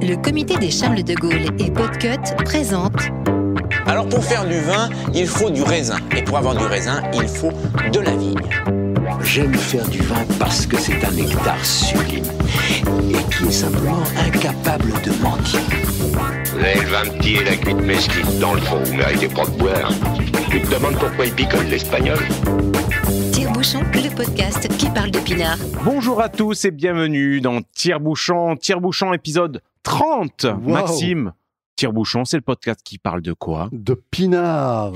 Le comité des Charles de Gaulle et Podcut présente. Alors pour faire du vin, il faut du raisin. Et pour avoir du raisin, il faut de la vigne. J'aime faire du vin parce que c'est un nectar sublime et qui est simplement incapable de mentir. Vous le vin petit et la cuite mesquite dans le fond, vous méritez pas de boire. Tu te demandes pourquoi il picole l'espagnol le podcast qui parle de pinard. Bonjour à tous et bienvenue dans Tire-Bouchon, Tire-Bouchon épisode 30. Maxime, Tire-Bouchon, c'est le podcast qui parle de quoi De pinard.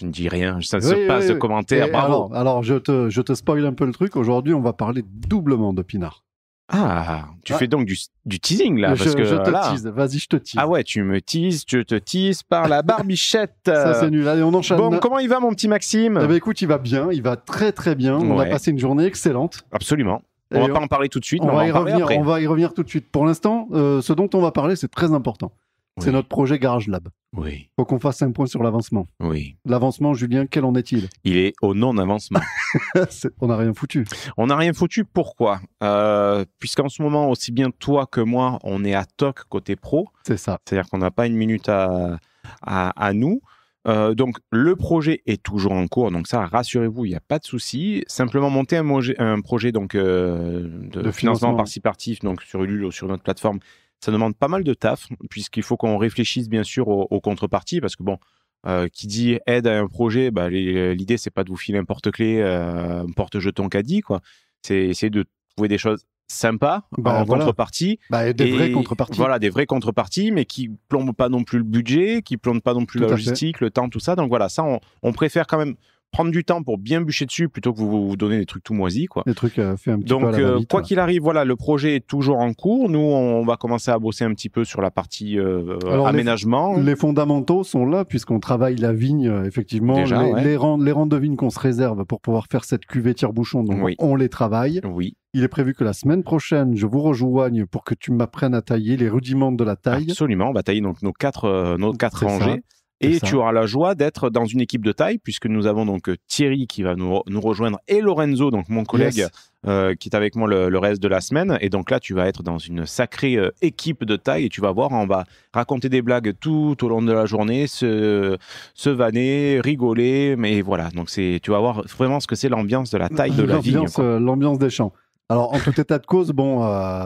Je ne dis rien, ça ne se passe de commentaires, bravo. Alors, je, te, je te spoil un peu le truc, aujourd'hui on va parler doublement de pinard. Ah, tu ah. fais donc du, teasing là. je, te tease, vas-y, je te tease. Ah ouais, tu me teases, je te tease par la barbichette. Ça, c'est nul. Allez, on enchaîne. Bon, comment il va, mon petit Maxime Eh ben, écoute, il va bien, il va très très bien. On a passé une journée excellente. Absolument. on va pas en parler tout de suite, on, mais va, on va y revenir, On va y revenir tout de suite. Pour l'instant, euh, ce dont on va parler, c'est très important. C'est notre projet Garage Lab. Oui. Faut qu'on fasse un point sur l'avancement. Oui. L'avancement, Julien, quel en est-il Il est au non-avancement. on n'a rien foutu. On n'a rien foutu. Pourquoi euh, Puisqu'en ce moment, aussi bien toi que moi, on est à toc côté pro. C'est ça. C'est-à-dire qu'on n'a pas une minute à, à, nous. Euh, donc le projet est toujours en cours, donc ça rassurez-vous, il n'y a pas de souci. Simplement monter un, un projet donc euh, de, financement participatif donc sur sur notre plateforme, ça demande pas mal de taf, puisqu'il faut qu'on réfléchisse bien sûr aux, contreparties, parce que bon, euh, qui dit aide à un projet, bah, euh, l'idée c'est pas de vous filer un porte-clé, euh, un porte-jeton caddie, quoi. C'est essayer de trouver des choses sympas bah, en contrepartie. Bah, des vraies contreparties. Voilà, des vraies contreparties, mais qui plombent pas non plus le budget, qui plombent pas non plus la logistique, le temps, tout ça. Donc voilà, ça on préfère quand même prendre du temps pour bien bûcher dessus plutôt que vous vous donner des trucs tout moisis quoi. Des trucs euh, un petit Donc peu à la Donc, euh, quoi qu'il arrive, voilà, le projet est toujours en cours. Nous, on va commencer à bosser un petit peu sur la partie euh, aménagement. Les, fondamentaux sont là puisqu'on travaille la vigne effectivement, les, les, rangs, de vigne qu'on se réserve pour pouvoir faire cette cuvée tire-bouchon. Donc on les travaille. Oui. Il est prévu que la semaine prochaine, je vous rejoigne pour que tu m'apprennes à tailler les rudiments de la taille. Absolument, on va tailler donc nos quatre nos rangées. Et tu auras la joie d'être dans une équipe de taille, puisque nous avons donc euh, Thierry qui va nous, rejoindre et Lorenzo, donc mon collègue. Euh, qui est avec moi le, reste de la semaine. Et donc là, tu vas être dans une sacrée euh, équipe de taille et tu vas voir, on va raconter des blagues tout au long de la journée, se, se vanner, rigoler. Mais voilà, donc c'est, tu vas voir vraiment ce que c'est l'ambiance de la taille de la ville l'ambiance des champs. Alors, en tout état de cause, bon,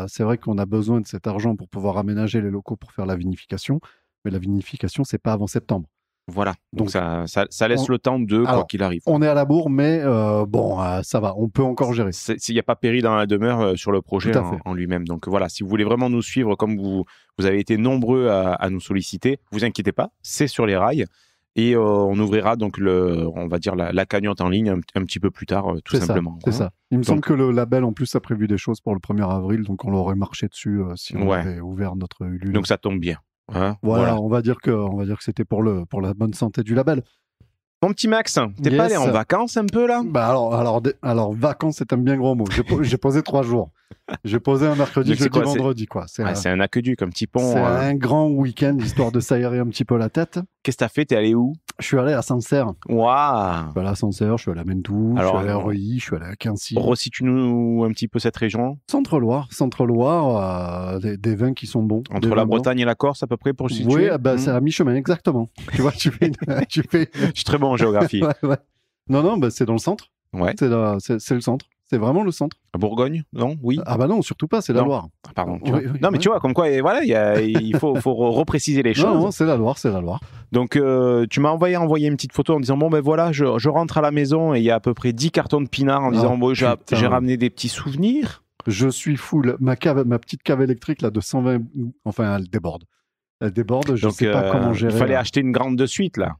c'est vrai qu'on a besoin de cet argent pour pouvoir aménager les locaux pour faire la vinification mais la vinification, c'est pas avant septembre. Voilà. Donc, ça, laisse le temps de, quoi qu'il arrive. On est à la bourre, mais euh, bon, euh, ça va, on peut encore gérer. S'il n'y a pas péril dans la demeure euh, sur le projet en, lui-même. Donc voilà, si vous voulez vraiment nous suivre, comme vous, vous avez été nombreux à, nous solliciter, vous inquiétez pas, c'est sur les rails. Et on ouvrira donc le, on va dire la, cagnotte en ligne un, petit peu plus tard, tout simplement. C'est hein. ça. Il me semble que le label en plus a prévu des choses pour le 1er avril, donc on l'aurait marché dessus si on avait ouvert notre Ulule. Donc ça tombe bien. Hein, voilà, on va dire que, on va dire que c'était pour le, pour la bonne santé du label. Mon petit Max, t'es pas allé en vacances un peu là bah, alors, alors, alors vacances c'est un bien gros mot. J'ai posé trois jours. J'ai posé un mercredi, jeudi, vendredi quoi. C'est un, un aqueduc, petit pont. C'est euh, un grand week-end histoire de s'aérer un petit peu la tête. Qu'est-ce que t'as fait T'es allé où Je suis allé à Sancerre. Waouh Je suis allé à Sancerre, je suis allé à Mentou, je suis allé à euh, Reuilly, je suis allé à Quincy. Resitue-nous un petit peu cette région. Centre-Loire, Centre-Loire, euh, des, vins qui sont bons. Entre la Bretagne et la Corse à peu près pour situer Oui, ah bah, hmm. c'est à mi-chemin, exactement. tu vois, tu fais... je suis très bon en géographie. Non, non, bah, c'est dans le centre. Ouais. C'est le centre. C'est vraiment le centre. À Bourgogne, non Oui. Ah bah non, surtout pas, c'est la Loire. Ah, pardon. non, mais tu vois, comme quoi, et voilà, il faut, faut repréciser les choses. Non, c'est la Loire, c'est la Loire. Donc, euh, tu m'as envoyé envoyer une petite photo en disant bon ben voilà, je, rentre à la maison et il y a à peu près 10 cartons de pinard en ah, disant bon, j'ai ramené des petits souvenirs. Je suis fou, Ma cave, ma petite cave électrique là de 120, enfin, elle déborde. Elle déborde. Je ne sais pas euh, comment gérer. Il fallait acheter une grande de suite là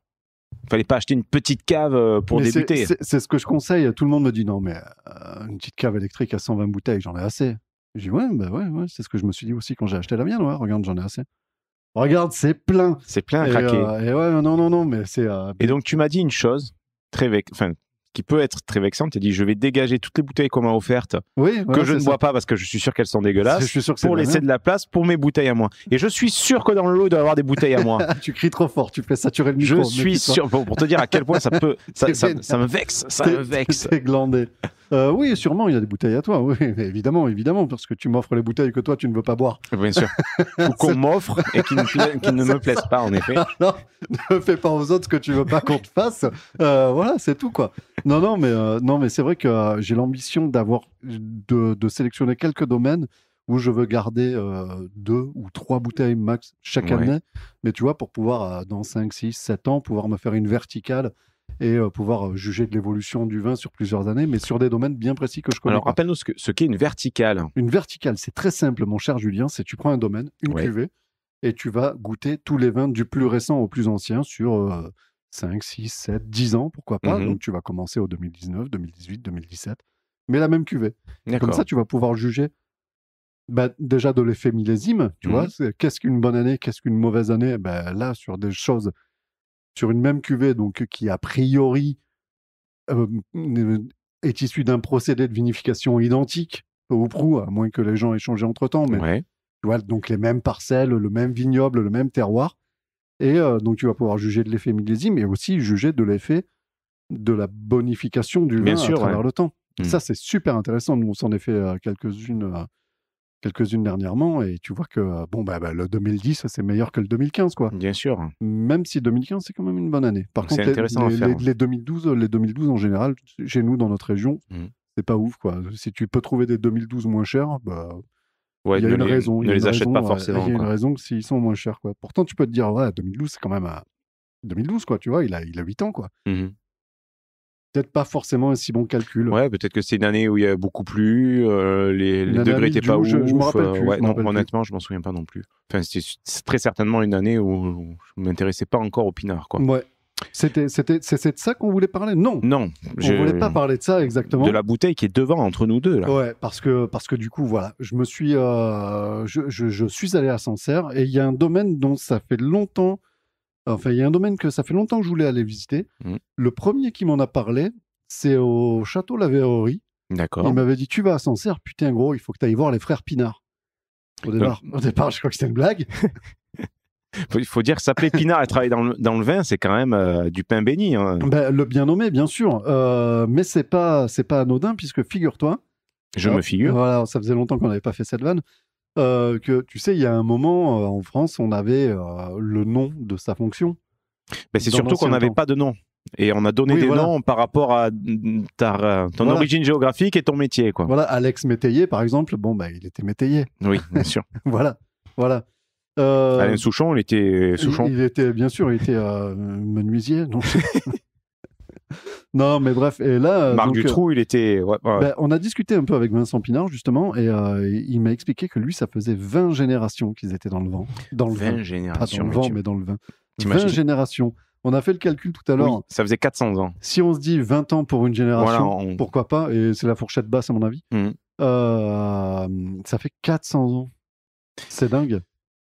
fallait pas acheter une petite cave euh, pour mais débuter. C'est ce que je conseille. Tout le monde me dit non, mais euh, une petite cave électrique à 120 bouteilles, j'en ai assez. J'ai dit ouais, bah ouais, ouais. c'est ce que je me suis dit aussi quand j'ai acheté la mienne. regarde, j'en ai assez. Regarde, c'est plein. C'est plein à craquer. Euh, et ouais, non, non, non, mais c'est. Et donc, tu m'as dit une chose très, enfin, qui peut être très vexante. Tu dit, je vais dégager toutes les bouteilles qu'on m'a offertes, que je ne bois pas parce que je suis sûr qu'elles sont dégueulasses, pour laisser de la place pour mes bouteilles à moi. Et je suis sûr que dans le lot, il doit y avoir des bouteilles à moi. tu cries trop fort, tu fais saturer le micro. Je suis sûr, pour, te dire à quel point ça peut, ça, me vexe, ça me vexe. Euh, oui, sûrement, il y a des bouteilles à toi. Oui, évidemment, évidemment, parce que tu m'offres les bouteilles que toi, tu ne veux pas boire. Bien sûr. Ou qu'on m'offre et qui ne, me plaisent pas, en effet. non, ne fais pas aux autres ce que tu ne veux pas qu'on te fasse. Euh, voilà, c'est tout, quoi. Non, non, mais, euh, non, mais c'est vrai que j'ai l'ambition d'avoir, de, sélectionner quelques domaines où je veux garder deux ou trois bouteilles max chaque année. Mais tu vois, pour pouvoir, dans 5, 6, 7 ans, pouvoir me faire une verticale et euh, pouvoir euh, juger de l'évolution du vin sur plusieurs années, mais sur des domaines bien précis que je connais. Alors, rappelle-nous ce, qu'est une verticale. Une verticale, c'est très simple, mon cher Julien. C'est tu prends un domaine, une cuvée, et tu vas goûter tous les vins du plus récent au plus ancien sur 5, 6, 7, 10 ans, pourquoi pas. Mhm. Donc, tu vas commencer au 2019, 2018, 2017, mais la même cuvée. Comme ça, tu vas pouvoir juger bah, déjà de l'effet millésime, tu mhm. vois, qu'est-ce qu'une bonne année, qu'est-ce qu'une mauvaise année Ben Là, sur des choses sur une même cuvée, donc qui a priori euh, est issue d'un procédé de vinification identique au prou, à moins que les gens aient changé entre temps. Mais tu vois, donc les mêmes parcelles, le même vignoble, le même terroir. Et euh, donc tu vas pouvoir juger de l'effet millésime, mais aussi juger de l'effet de la bonification du vin à travers le temps. Ça, mmh. c'est super intéressant. Nous, on s'en est fait euh, quelques-unes quelques-unes dernièrement et tu vois que bon bah, bah le 2010 c'est meilleur que le 2015 quoi. Bien sûr. Même si 2015 c'est quand même une bonne année. Par contre les, les, 2012 les 2012 hein. euh, en général chez nous dans notre région mmh. c'est pas ouf quoi. Si tu peux trouver des 2012 moins chers bah il y a une raison. Ne les achète pas euh, forcément. Il y a une raison que s'ils sont moins chers quoi. Pourtant tu peux te dire ouais 2012 c'est quand même à 2012 quoi tu vois il a il a 8 ans quoi. Mmh peut-être pas forcément un si bon calcul. Ouais, peut-être que c'est une année où il y a beaucoup plu, euh, les, degrés n'étaient pas au Je, je me euh, rappelle plus. non, honnêtement, je m'en souviens pas non plus. Enfin, c'est très certainement une année où je m'intéressais pas encore au pinard, quoi. Ouais. C'était, c'était, c'est de ça qu'on voulait parler Non. Non. Je... ne voulait pas parler de ça exactement. De la bouteille qui est devant entre nous deux là. Ouais, parce que parce que du coup voilà, je me suis, euh, je, je, je, suis allé à Sancerre et il y a un domaine dont ça fait longtemps Enfin, il y a un domaine que ça fait longtemps que je voulais aller visiter. Mm. Le premier qui m'en a parlé, c'est au château La Verrerie. D'accord. Il m'avait dit Tu vas à Sancerre, putain, gros, il faut que tu ailles voir les frères Pinard. Au départ, au départ je crois que c'était une blague. Il faut dire que s'appeler Pinard et travailler dans le, vin, c'est quand même euh, du pain béni. Hein. Ben, le bien nommé, bien sûr. Euh, mais c'est pas, c'est pas anodin, puisque figure-toi. Je me euh, figure. Voilà, ça faisait longtemps qu'on n'avait pas fait cette vanne. Euh, que tu sais, il y a un moment euh, en France, on avait euh, le nom de sa fonction. Mais c'est surtout qu'on n'avait pas de nom. Et on a donné des noms par rapport à ton origine géographique et ton métier. Quoi. Voilà, Alex Métayer, par exemple, bon, ben il était métayer. Oui, bien sûr. voilà, voilà. Alain Souchon, il était Souchon. Il, il, était, bien sûr, il était menuisier. Donc... non, mais bref. Et là, Marc du euh, Dutroux, il était. Ouais, ben, on a discuté un peu avec Vincent Pinard justement, et euh, il m'a expliqué que lui, ça faisait 20 générations qu'ils étaient dans le vent, dans le 20 générations, dans le vent, mais dans le vin. 20 générations. On a fait le calcul tout à l'heure. ça faisait 400 ans. Si on se dit 20 ans pour une génération, pourquoi pas Et c'est la fourchette basse à mon avis. Hmm. Euh, ça fait 400 ans. C'est dingue.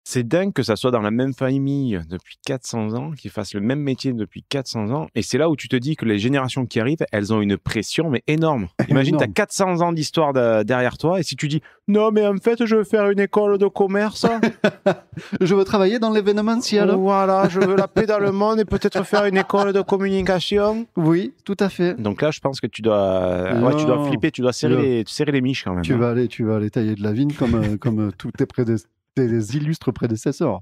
C'est dingue que ça soit dans la même famille depuis 400 ans, qu'ils fassent le même métier depuis 400 ans. Et c'est là où tu te dis que les générations qui arrivent, elles ont une pression, mais énorme. Imagine, tu as 400 ans d'histoire derrière toi. Et si tu dis, non, mais en fait, je veux faire une école de commerce. je veux travailler dans l'événementiel. Voilà, je veux la paix dans le monde et peut-être faire une école de communication. Oui, tout à fait. Donc là, je pense que tu dois, ouais, tu dois flipper, tu dois serrer, les, serrer les miches quand même. Tu hein. vas aller, tu vas aller tailler de la vigne comme, euh, comme euh, tous tes prédécesseurs tes illustres prédécesseurs.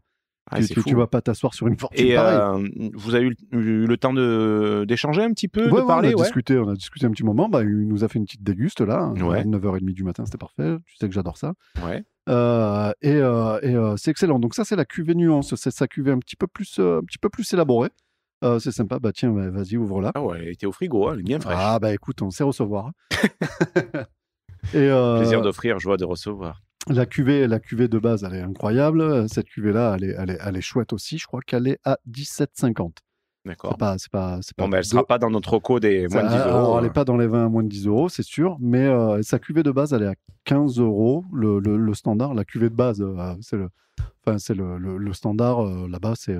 Ah, tu, tu, tu, vas pas t'asseoir sur une fortune Et pareille. Euh, vous avez eu, le temps d'échanger un petit peu, de parler on a, discuté, on a discuté un petit moment. Bah, il nous a fait une petite déguste là, 9h30 hein. du matin, c'était parfait. Tu sais que j'adore ça. Euh, et, euh, c'est excellent. Donc ça, c'est la cuvée nuance. C'est sa cuvée un petit peu plus, un petit peu plus élaborée. c'est sympa, bah tiens, bah, vas-y, ouvre-la. Ah ouais, elle était au frigo, hein, elle est bien fraîche. Ah bah écoute, on sait recevoir. et Plaisir d'offrir, joie de recevoir. La cuvée, la cuvée de base, elle est incroyable. Cette cuvée-là, elle est, elle, chouette aussi. Je crois qu'elle est à 17,50. D'accord. C'est pas, pas, pas bon, mais elle ne sera pas dans notre code des moins de 10 ah, euros. elle n'est hein. pas dans les vins à moins de 10 euros, c'est sûr. Mais euh, sa cuvée de base, elle est à 15 euros, le, standard. La cuvée de base, euh, c'est le, enfin, c'est le, standard. Euh, là-bas, c'est,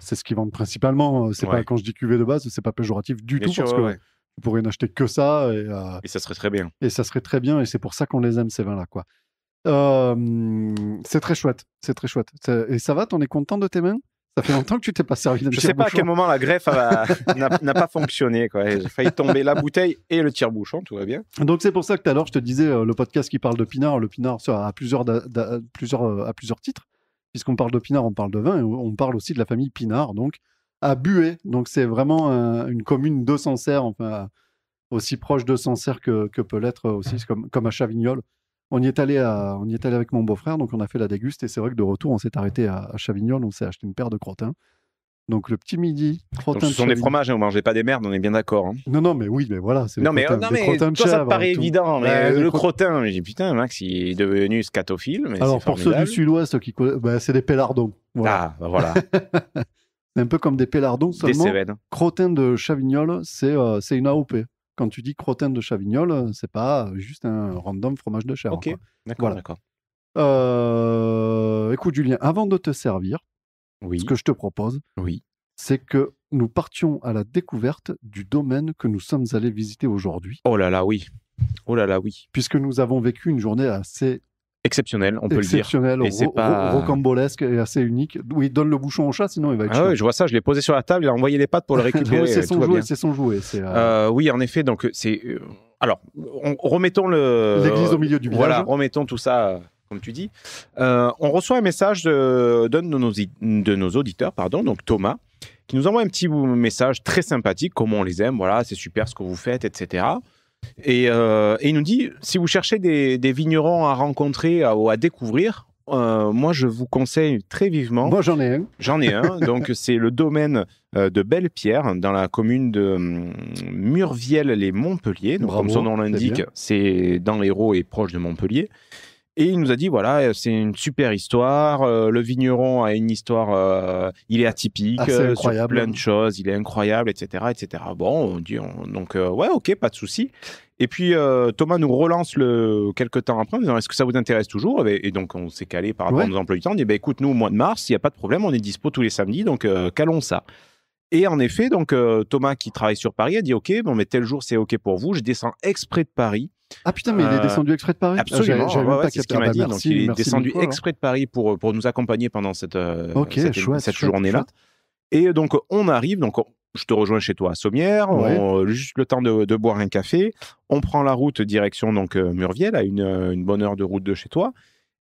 c'est ce qu'ils vendent principalement. C'est pas, quand je dis cuvée de base, c'est pas péjoratif du tout. parce que vous pourriez n'acheter que ça. Et, ça serait très bien. Et ça serait très bien. Et c'est pour ça qu'on les aime, ces vins-là. quoi. Euh, c'est très chouette, c'est très chouette. Et ça va, t'en es content de tes mains ça fait longtemps que tu t'es pas servi d'un Je sais pas à quel moment la greffe n'a pas fonctionné. J'ai failli tomber la bouteille et le tire-bouchon, tout va bien. Donc c'est pour ça que tout à l'heure je te disais euh, le podcast qui parle de Pinard, le Pinard à plusieurs, plusieurs, à euh, plusieurs titres. Puisqu'on parle de Pinard, on parle de vin et on parle aussi de la famille Pinard, donc à Buée. Donc c'est vraiment une commune de Sancerre, aussi proche de Sancerre que, que peut l'être aussi, comme, comme à Chavignol on y est allé, on y est allé avec mon beau-frère, donc on a fait la déguste. Et c'est vrai que de retour, on s'est arrêté à, Chavignol, on s'est acheté une paire de crottins. Donc le petit midi, crottins donc, Ce sont des fromages, hein, on mangeait pas des merdes, on est bien d'accord. Hein. Non, non, mais oui, mais voilà. Non, mais, euh, non, mais ça hein, paraît évident, mais euh, le crottin, putain, Max, il est devenu scatophile. Mais Alors pour ceux du sud-ouest, qui... Bah, c'est des pélardons. Voilà. Ah, bah, voilà. c'est un peu comme des pélardons, seulement. Des Crottin de Chavignol, c'est euh, c'est une AOP. Quand tu dis crottin de chavignol, euh, c'est pas euh, juste un random fromage de chèvre. Hein, ok, d'accord, d'accord. Euh, écoute, Julien, avant de te servir, ce que je te propose, oui. c'est que nous partions à la découverte du domaine que nous sommes allés visiter aujourd'hui. Oh là là, oui. Oh là là, oui. Puisque nous avons vécu une journée assez exceptionnel, on peut le dire. Exceptionnel, pas... rocambolesque et assez unique. Oui, donne le bouchon au chat, sinon il va être. Ah oui, je vois ça, je l'ai posé sur la table, il a envoyé les pattes pour le récupérer. c'est son, jouet, c'est son euh, jouet. Euh, oui, en effet, donc c'est. Euh, alors, remettons le. L'église au milieu du village. Voilà, remettons tout ça. Comme tu dis, on reçoit un message d'un de, nos, de nos auditeurs, pardon, donc Thomas, qui nous envoie un petit message très sympathique, comment on les aime, voilà, c'est super ce que vous faites, etc. Euh, et, il nous dit, si vous cherchez des, vignerons à rencontrer ou à découvrir, euh, moi je vous conseille très vivement. Moi j'en ai un. J'en ai un. donc c'est le domaine euh, de Belle-Pierre dans la commune de hum, Murviel-les-Montpellier. comme son nom l'indique, c'est dans l'Hérault et proche de Montpellier. Et il nous a dit voilà, euh, c'est une super histoire. Euh, le vigneron a une histoire, euh, il est atypique, sur plein de choses, il est incroyable, etc., etc. Bon, on dit donc ouais, ok, pas de souci. Et puis Thomas nous relance le quelques temps après en disant est-ce que ça vous intéresse toujours Et donc on s'est calé par rapport à nos emplois du temps. On dit bah, écoute, nous au mois de mars, il n'y a pas de problème, on est dispo tous les samedis, donc calons ça. Et en effet, donc Thomas qui travaille sur Paris a dit ok, bon mais tel jour c'est ok pour vous, je descends exprès de Paris ah putain, mais il est euh, descendu exprès de Paris ah, Absolument, c'est ce qu'il m'a ah, bah, dit. il est descendu exprès de Paris pour, pour nous accompagner pendant cette, euh, cette, journée-là. Et donc, on arrive, donc je te rejoins chez toi à Sommières, euh, juste le temps de, de, boire un café. On prend la route direction donc Murviel, à une, une, bonne heure de route de chez toi.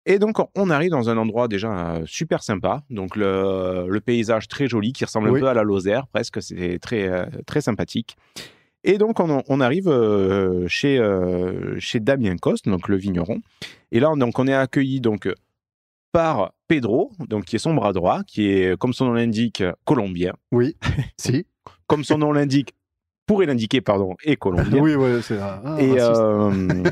Et donc, on arrive dans un endroit déjà super sympa. Donc, le, le paysage très joli qui ressemble un peu à la Lozère, presque. C'est très, très sympathique. Et donc, on, arrive euh, chez, euh, chez Damien Coste, donc le vigneron. Et là, on, donc, on est accueilli donc, par Pedro, donc, qui est son bras droit, qui est, comme son nom l'indique, colombien. Oui, si. comme son nom l'indique, pourrait l'indiquer, pardon, et colombien. oui, oui, c'est ça. et, euh,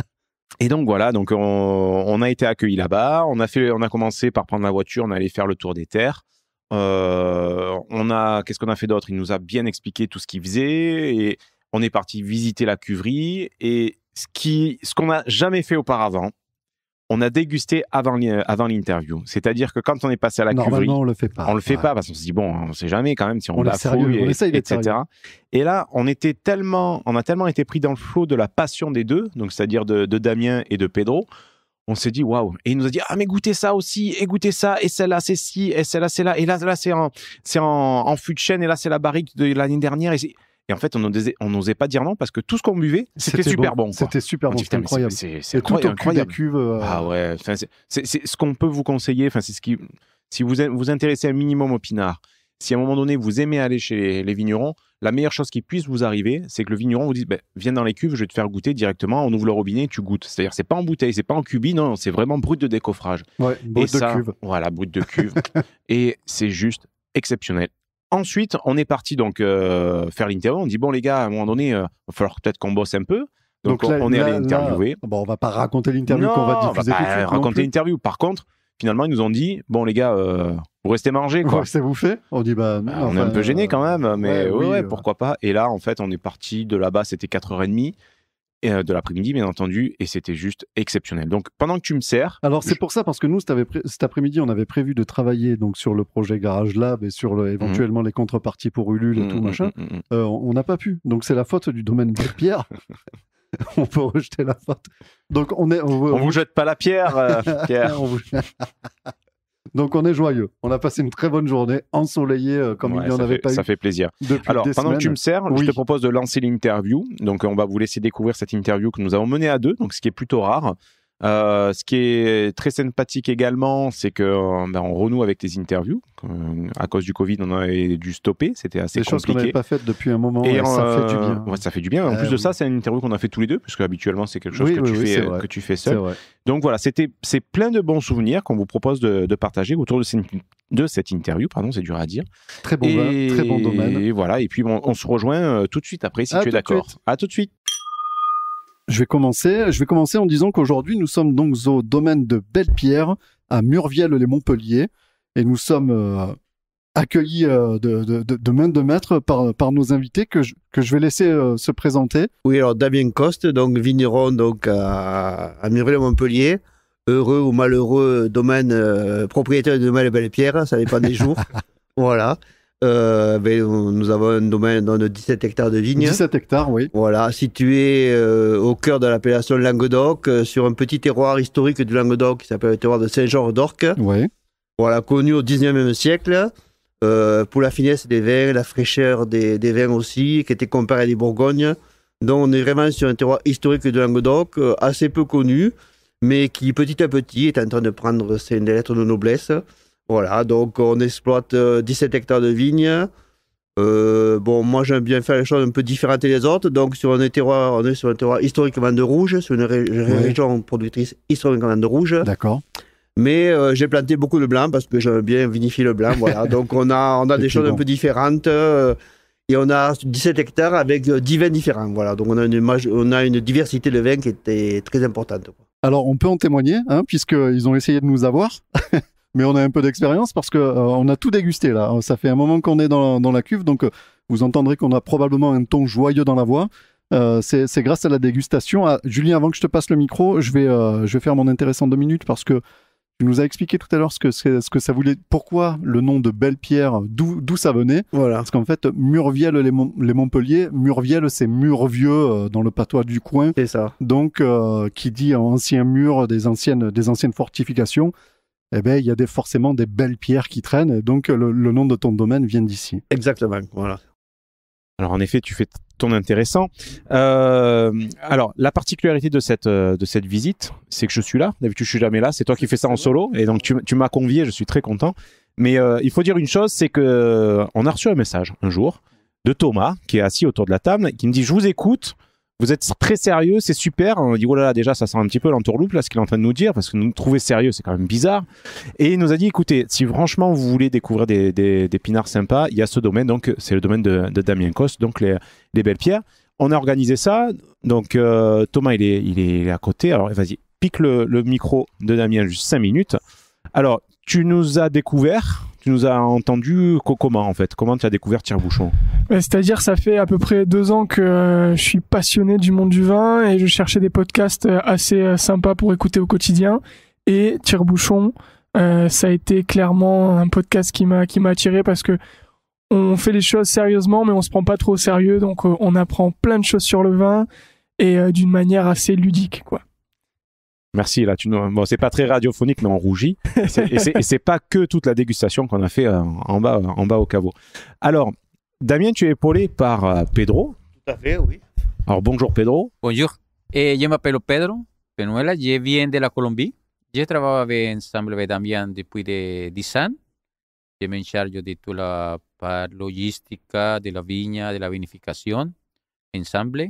et donc, voilà, donc on, a été accueilli là-bas. On, a fait, on a commencé par prendre la voiture, on allait faire le tour des terres. Euh, on a, qu'est-ce qu'on a fait d'autre Il nous a bien expliqué tout ce qu'il faisait et on est parti visiter la cuverie et ce qui, ce qu'on n'a jamais fait auparavant, on a dégusté avant, avant l'interview. C'est-à-dire que quand on est passé à la cuverie, on le fait pas. On le fait pas parce qu'on se dit bon, on sait jamais quand même si on, la fouille, et, etc. Et là, on était tellement, on a tellement été pris dans le flot de la passion des deux, donc c'est-à-dire de Damien et de Pedro, on s'est dit waouh et il nous a dit ah mais goûtez ça aussi et goûtez ça et celle-là c'est ci et celle-là c'est là et là là c'est en c'est en, en fût de chêne et là c'est la barrique de l'année dernière et, en fait, on n'osait, pas dire non parce que tout ce qu'on buvait, c'était, super bon. c'était super bon, c'était incroyable. C'est, Tout incroyable. Euh, ah ouais, c'est, ce qu'on peut vous conseiller. Enfin, c'est ce qui, si vous vous intéressez un minimum au pinard, si à un moment donné, vous aimez aller chez les, vignerons, la meilleure chose qui puisse vous arriver, c'est que le vigneron vous dise ben, Viens dans les cuves, je vais te faire goûter directement. On ouvre le robinet, tu goûtes. C'est-à-dire, c'est pas en bouteille, c'est pas en cubi, non, c'est vraiment brut de décoffrage. Ouais, brut de cuve. Voilà, brut de cuve. et c'est juste exceptionnel. Ensuite, on est parti donc euh, faire l'interview. On dit Bon, les gars, à un moment donné, il euh, va falloir peut-être qu'on bosse un peu. Donc, on est allé interviewer. bon, on va pas raconter l'interview qu'on va diffuser. On va raconter l'interview. Par contre, finalement, ils nous ont dit bon, les gars, euh, vous restez manger, quoi. Vous fait On dit bah. bah on est un peu gênés, euh, quand même, mais euh. pourquoi pas. Et là, en fait, on est parti de là-bas, c'était 4h30 de l'après-midi, bien entendu, et c'était juste exceptionnel. Donc, pendant que tu me sers. Alors, c'est pour ça, parce que nous, cet, après-midi, on avait prévu de travailler donc sur le projet Garage Lab et sur le, mhm. éventuellement les contreparties pour Ulule et mhm, tout, mhm, machin. on n'a pas pu. Donc, c'est la faute du domaine de Pierre on peut rejeter la faute. Donc on est. On, vous jette pas la pierre, euh, Pierre. Donc on est joyeux. On a passé une très bonne journée, ensoleillée euh, comme il n'y en avait pas ça eu. Ça fait plaisir. Alors pendant que tu me sers, je te propose de lancer l'interview. Donc on va vous laisser découvrir cette interview que nous avons menée à deux, donc ce qui est plutôt rare. Euh, ce qui est très sympathique également, c'est que euh, ben, on renoue avec tes interviews. Euh, à cause du Covid, on a dû stopper. C'était assez compliqué. Des choses qu'on n'avait pas faites depuis un moment. Et, ça fait du bien. ça fait du bien. En plus de ça, c'est une interview qu'on a fait tous les deux, que habituellement c'est quelque chose que, tu fais, seul. Donc voilà, c'était c'est plein de bons souvenirs qu'on vous propose de, partager autour de cette, interview. Pardon, c'est dur à dire. Très bon, très bon domaine. Et voilà. Et puis on se rejoint tout de suite après, si tu es d'accord. À tout de suite. Je vais commencer. Je vais commencer en disant qu'aujourd'hui, nous sommes donc au domaine de Belle-Pierre, à Murviel-les-Montpellier, et nous sommes euh, accueillis euh, de, main de maître par, par nos invités que je, que je vais laisser euh, se présenter. Oui, alors Damien Coste, donc vigneron donc à, Murviel les montpellier heureux ou malheureux domaine propriétaire du domaine de Belle-Pierre, ça dépend des jours. Voilà. Euh, ben, nous avons un domaine de 17 hectares de vignes. 17 hectares, oui. Voilà, situé euh, au cœur de l'appellation Languedoc, euh, sur un petit terroir historique du Languedoc qui s'appelle le terroir de Saint-Georges-d'Orc. Oui. Voilà, connu au 19 siècle pour la finesse des vins, la fraîcheur des, vins aussi, qui était comparé à des Bourgognes. Donc on est vraiment sur un terroir historique du Languedoc, assez peu connu, mais qui petit à petit est en train de prendre ses lettres de noblesse. Voilà, donc on exploite 17 euh, hectares de vignes. Euh, bon, moi j'aime bien faire les choses un peu différentes des autres. Donc sur un terroir, on est sur un terroir historiquement de rouge, sur une région productrice historiquement de rouge. D'accord. Mais euh, j'ai planté beaucoup de blanc parce que j'aime bien vinifier le blanc. voilà. Donc on a, on a des choses un peu différentes. et on a 17 hectares avec 10 vins différents. Voilà. Donc on a une, on a une diversité de vins qui était très importante. Alors on peut en témoigner, hein, puisqu'ils ont essayé de nous avoir. mais on a un peu d'expérience parce que euh, on a tout dégusté là. Ça fait un moment qu'on est dans la, cuve, donc euh, vous entendrez qu'on a probablement un ton joyeux dans la voix. Euh, c'est grâce à la dégustation. Ah, Julien, avant que je te passe le micro, je vais, je vais faire mon intéressant deux minutes parce que tu nous as expliqué tout à l'heure ce que, ce que ça voulait, pourquoi le nom de Belle-Pierre, d'où ça venait. Voilà. Parce qu'en fait, Murviel les, montpelliers Montpellier, Murviel c'est Murvieux vieux dans le patois du coin. C'est ça. Donc, qui dit ancien mur des anciennes, des anciennes fortifications eh ben, il y a des, forcément des belles pierres qui traînent. Donc, le, nom de ton domaine vient d'ici. Exactement. Voilà. Alors, en effet, tu fais ton intéressant. Euh, alors, la particularité de cette, euh, de cette visite, c'est que je suis là. D'habitude, je suis jamais là. C'est toi qui fais ça en solo. Et donc, tu, m'as convié. Je suis très content. Mais euh, il faut dire une chose, c'est qu'on a reçu un message un jour de Thomas, qui est assis autour de la table, qui me dit, je vous écoute. Vous êtes très sérieux, c'est super. On hein. dit, oh là là, déjà, ça sent un petit peu l'entourloupe, là, ce qu'il est en train de nous dire, parce que nous trouver sérieux, c'est quand même bizarre. Et il nous a dit, écoutez, si franchement vous voulez découvrir des, pinards sympas, il y a ce domaine, donc c'est le domaine de, Damien Coste, donc les, belles pierres. On a organisé ça, donc euh, Thomas, il est, il est, à côté. Alors, vas-y, pique le, le micro de Damien juste 5 minutes. Alors, tu nous as découvert, tu nous as entendu comment en fait Comment tu as découvert Tire-Bouchon ben, C'est-à-dire ça fait à peu près deux ans que euh, je suis passionné du monde du vin et je cherchais des podcasts euh, assez euh, sympas pour écouter au quotidien. Et Tire-Bouchon, ça a été clairement un podcast qui m'a qui m'a attiré parce que on fait les choses sérieusement mais on se prend pas trop au sérieux donc on apprend plein de choses sur le vin et d'une manière assez ludique quoi. Merci. Là, tu bon, c'est pas très radiophonique, mais on rougit. et c'est pas que toute la dégustation qu'on a fait euh, en bas, en bas au caveau. Alors, Damien, tu es épaulé par euh, Pedro. Tout à fait, oui. Alors, bonjour Pedro. Bonjour. Et eh, je m'appelle Pedro Penuela. Je viens de la Colombie. Je travaille avec, ensemble avec Damien depuis de 10 ans. Je me charge de toute la logistique de la vigne, de la vinification, ensemble,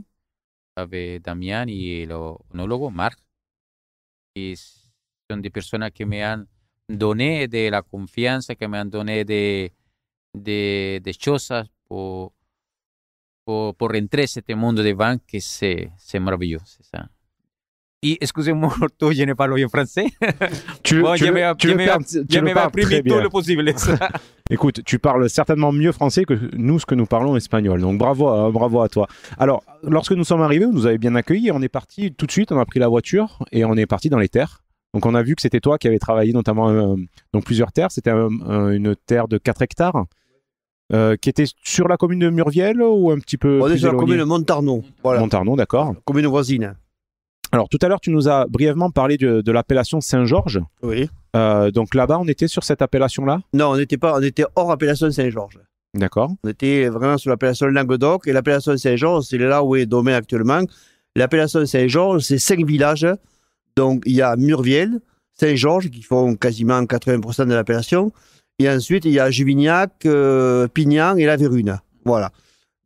avec Damien et l'onologue Marc. y son personas que me han doné de la confianza, que me han doné de, de, cosas por, por, entrar en este mundo de van que se, se maravilloso. excusez-moi, je n'ai pas le français. Tu, bon, tu je tout le possible. Écoute, tu parles certainement mieux français que nous, ce que nous parlons espagnol. Donc bravo, à, bravo à toi. Alors, lorsque nous sommes arrivés, vous nous avez bien accueillis. On est parti tout de suite, on a pris la voiture et on est parti dans les terres. Donc on a vu que c'était toi qui avais travaillé notamment euh, dans plusieurs terres. C'était une terre de 4 hectares. Euh, qui était sur la commune de Murviel ou un petit peu. On sur la commune de Montarnon. Montarnon, d'accord. Commune voisine. Alors tout à l'heure, tu nous as brièvement parlé de, l'appellation Saint-Georges. Oui. Euh, donc là-bas, on était sur cette appellation-là Non, on n'était pas, on était hors appellation Saint-Georges. D'accord. On était vraiment sur l'appellation Languedoc et l'appellation Saint-Georges, c'est là où est Domaine actuellement. L'appellation Saint-Georges, c'est cinq villages. Donc il y a Murviel, Saint-Georges qui font quasiment 80% de l'appellation. Et ensuite, il y a Juvignac, euh, Pignan et la Vérune. Voilà.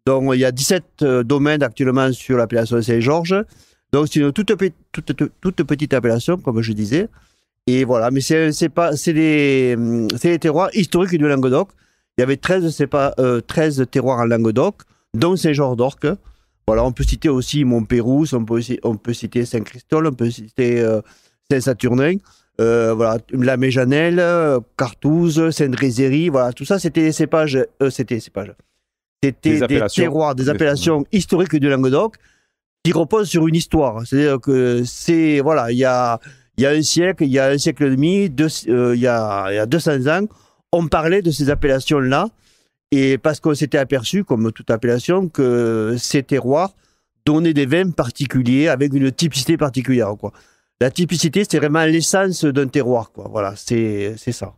Donc il y a 17 euh, domaines actuellement sur l'appellation Saint-Georges. Donc c'est une toute, petite appellation, comme je disais. Et voilà, mais c'est pas c'est les, terroirs historiques du Languedoc. Il y avait 13, pas, 13 euh, terroirs en Languedoc, dont Saint-Georges d'Orque. Voilà, on peut citer aussi Montpérouse, on peut, on peut citer Saint-Christol, on peut citer euh, Saint-Saturnin, euh, voilà, la Méjanelle, Cartouze, Saint rézéry voilà, tout ça c'était des cépages, c'était des, des terroirs, des appellations historiques du Languedoc qui repose sur une histoire. C'est-à-dire que c'est voilà, il y a y a un siècle, il y a un siècle et demi, euh, il, y a, 200 ans, on parlait de ces appellations-là et parce qu'on s'était aperçu, comme toute appellation, que ces terroirs donnaient des vins particuliers avec une typicité particulière. Quoi. La typicité, c'est vraiment l'essence d'un terroir. Quoi. Voilà, c'est ça.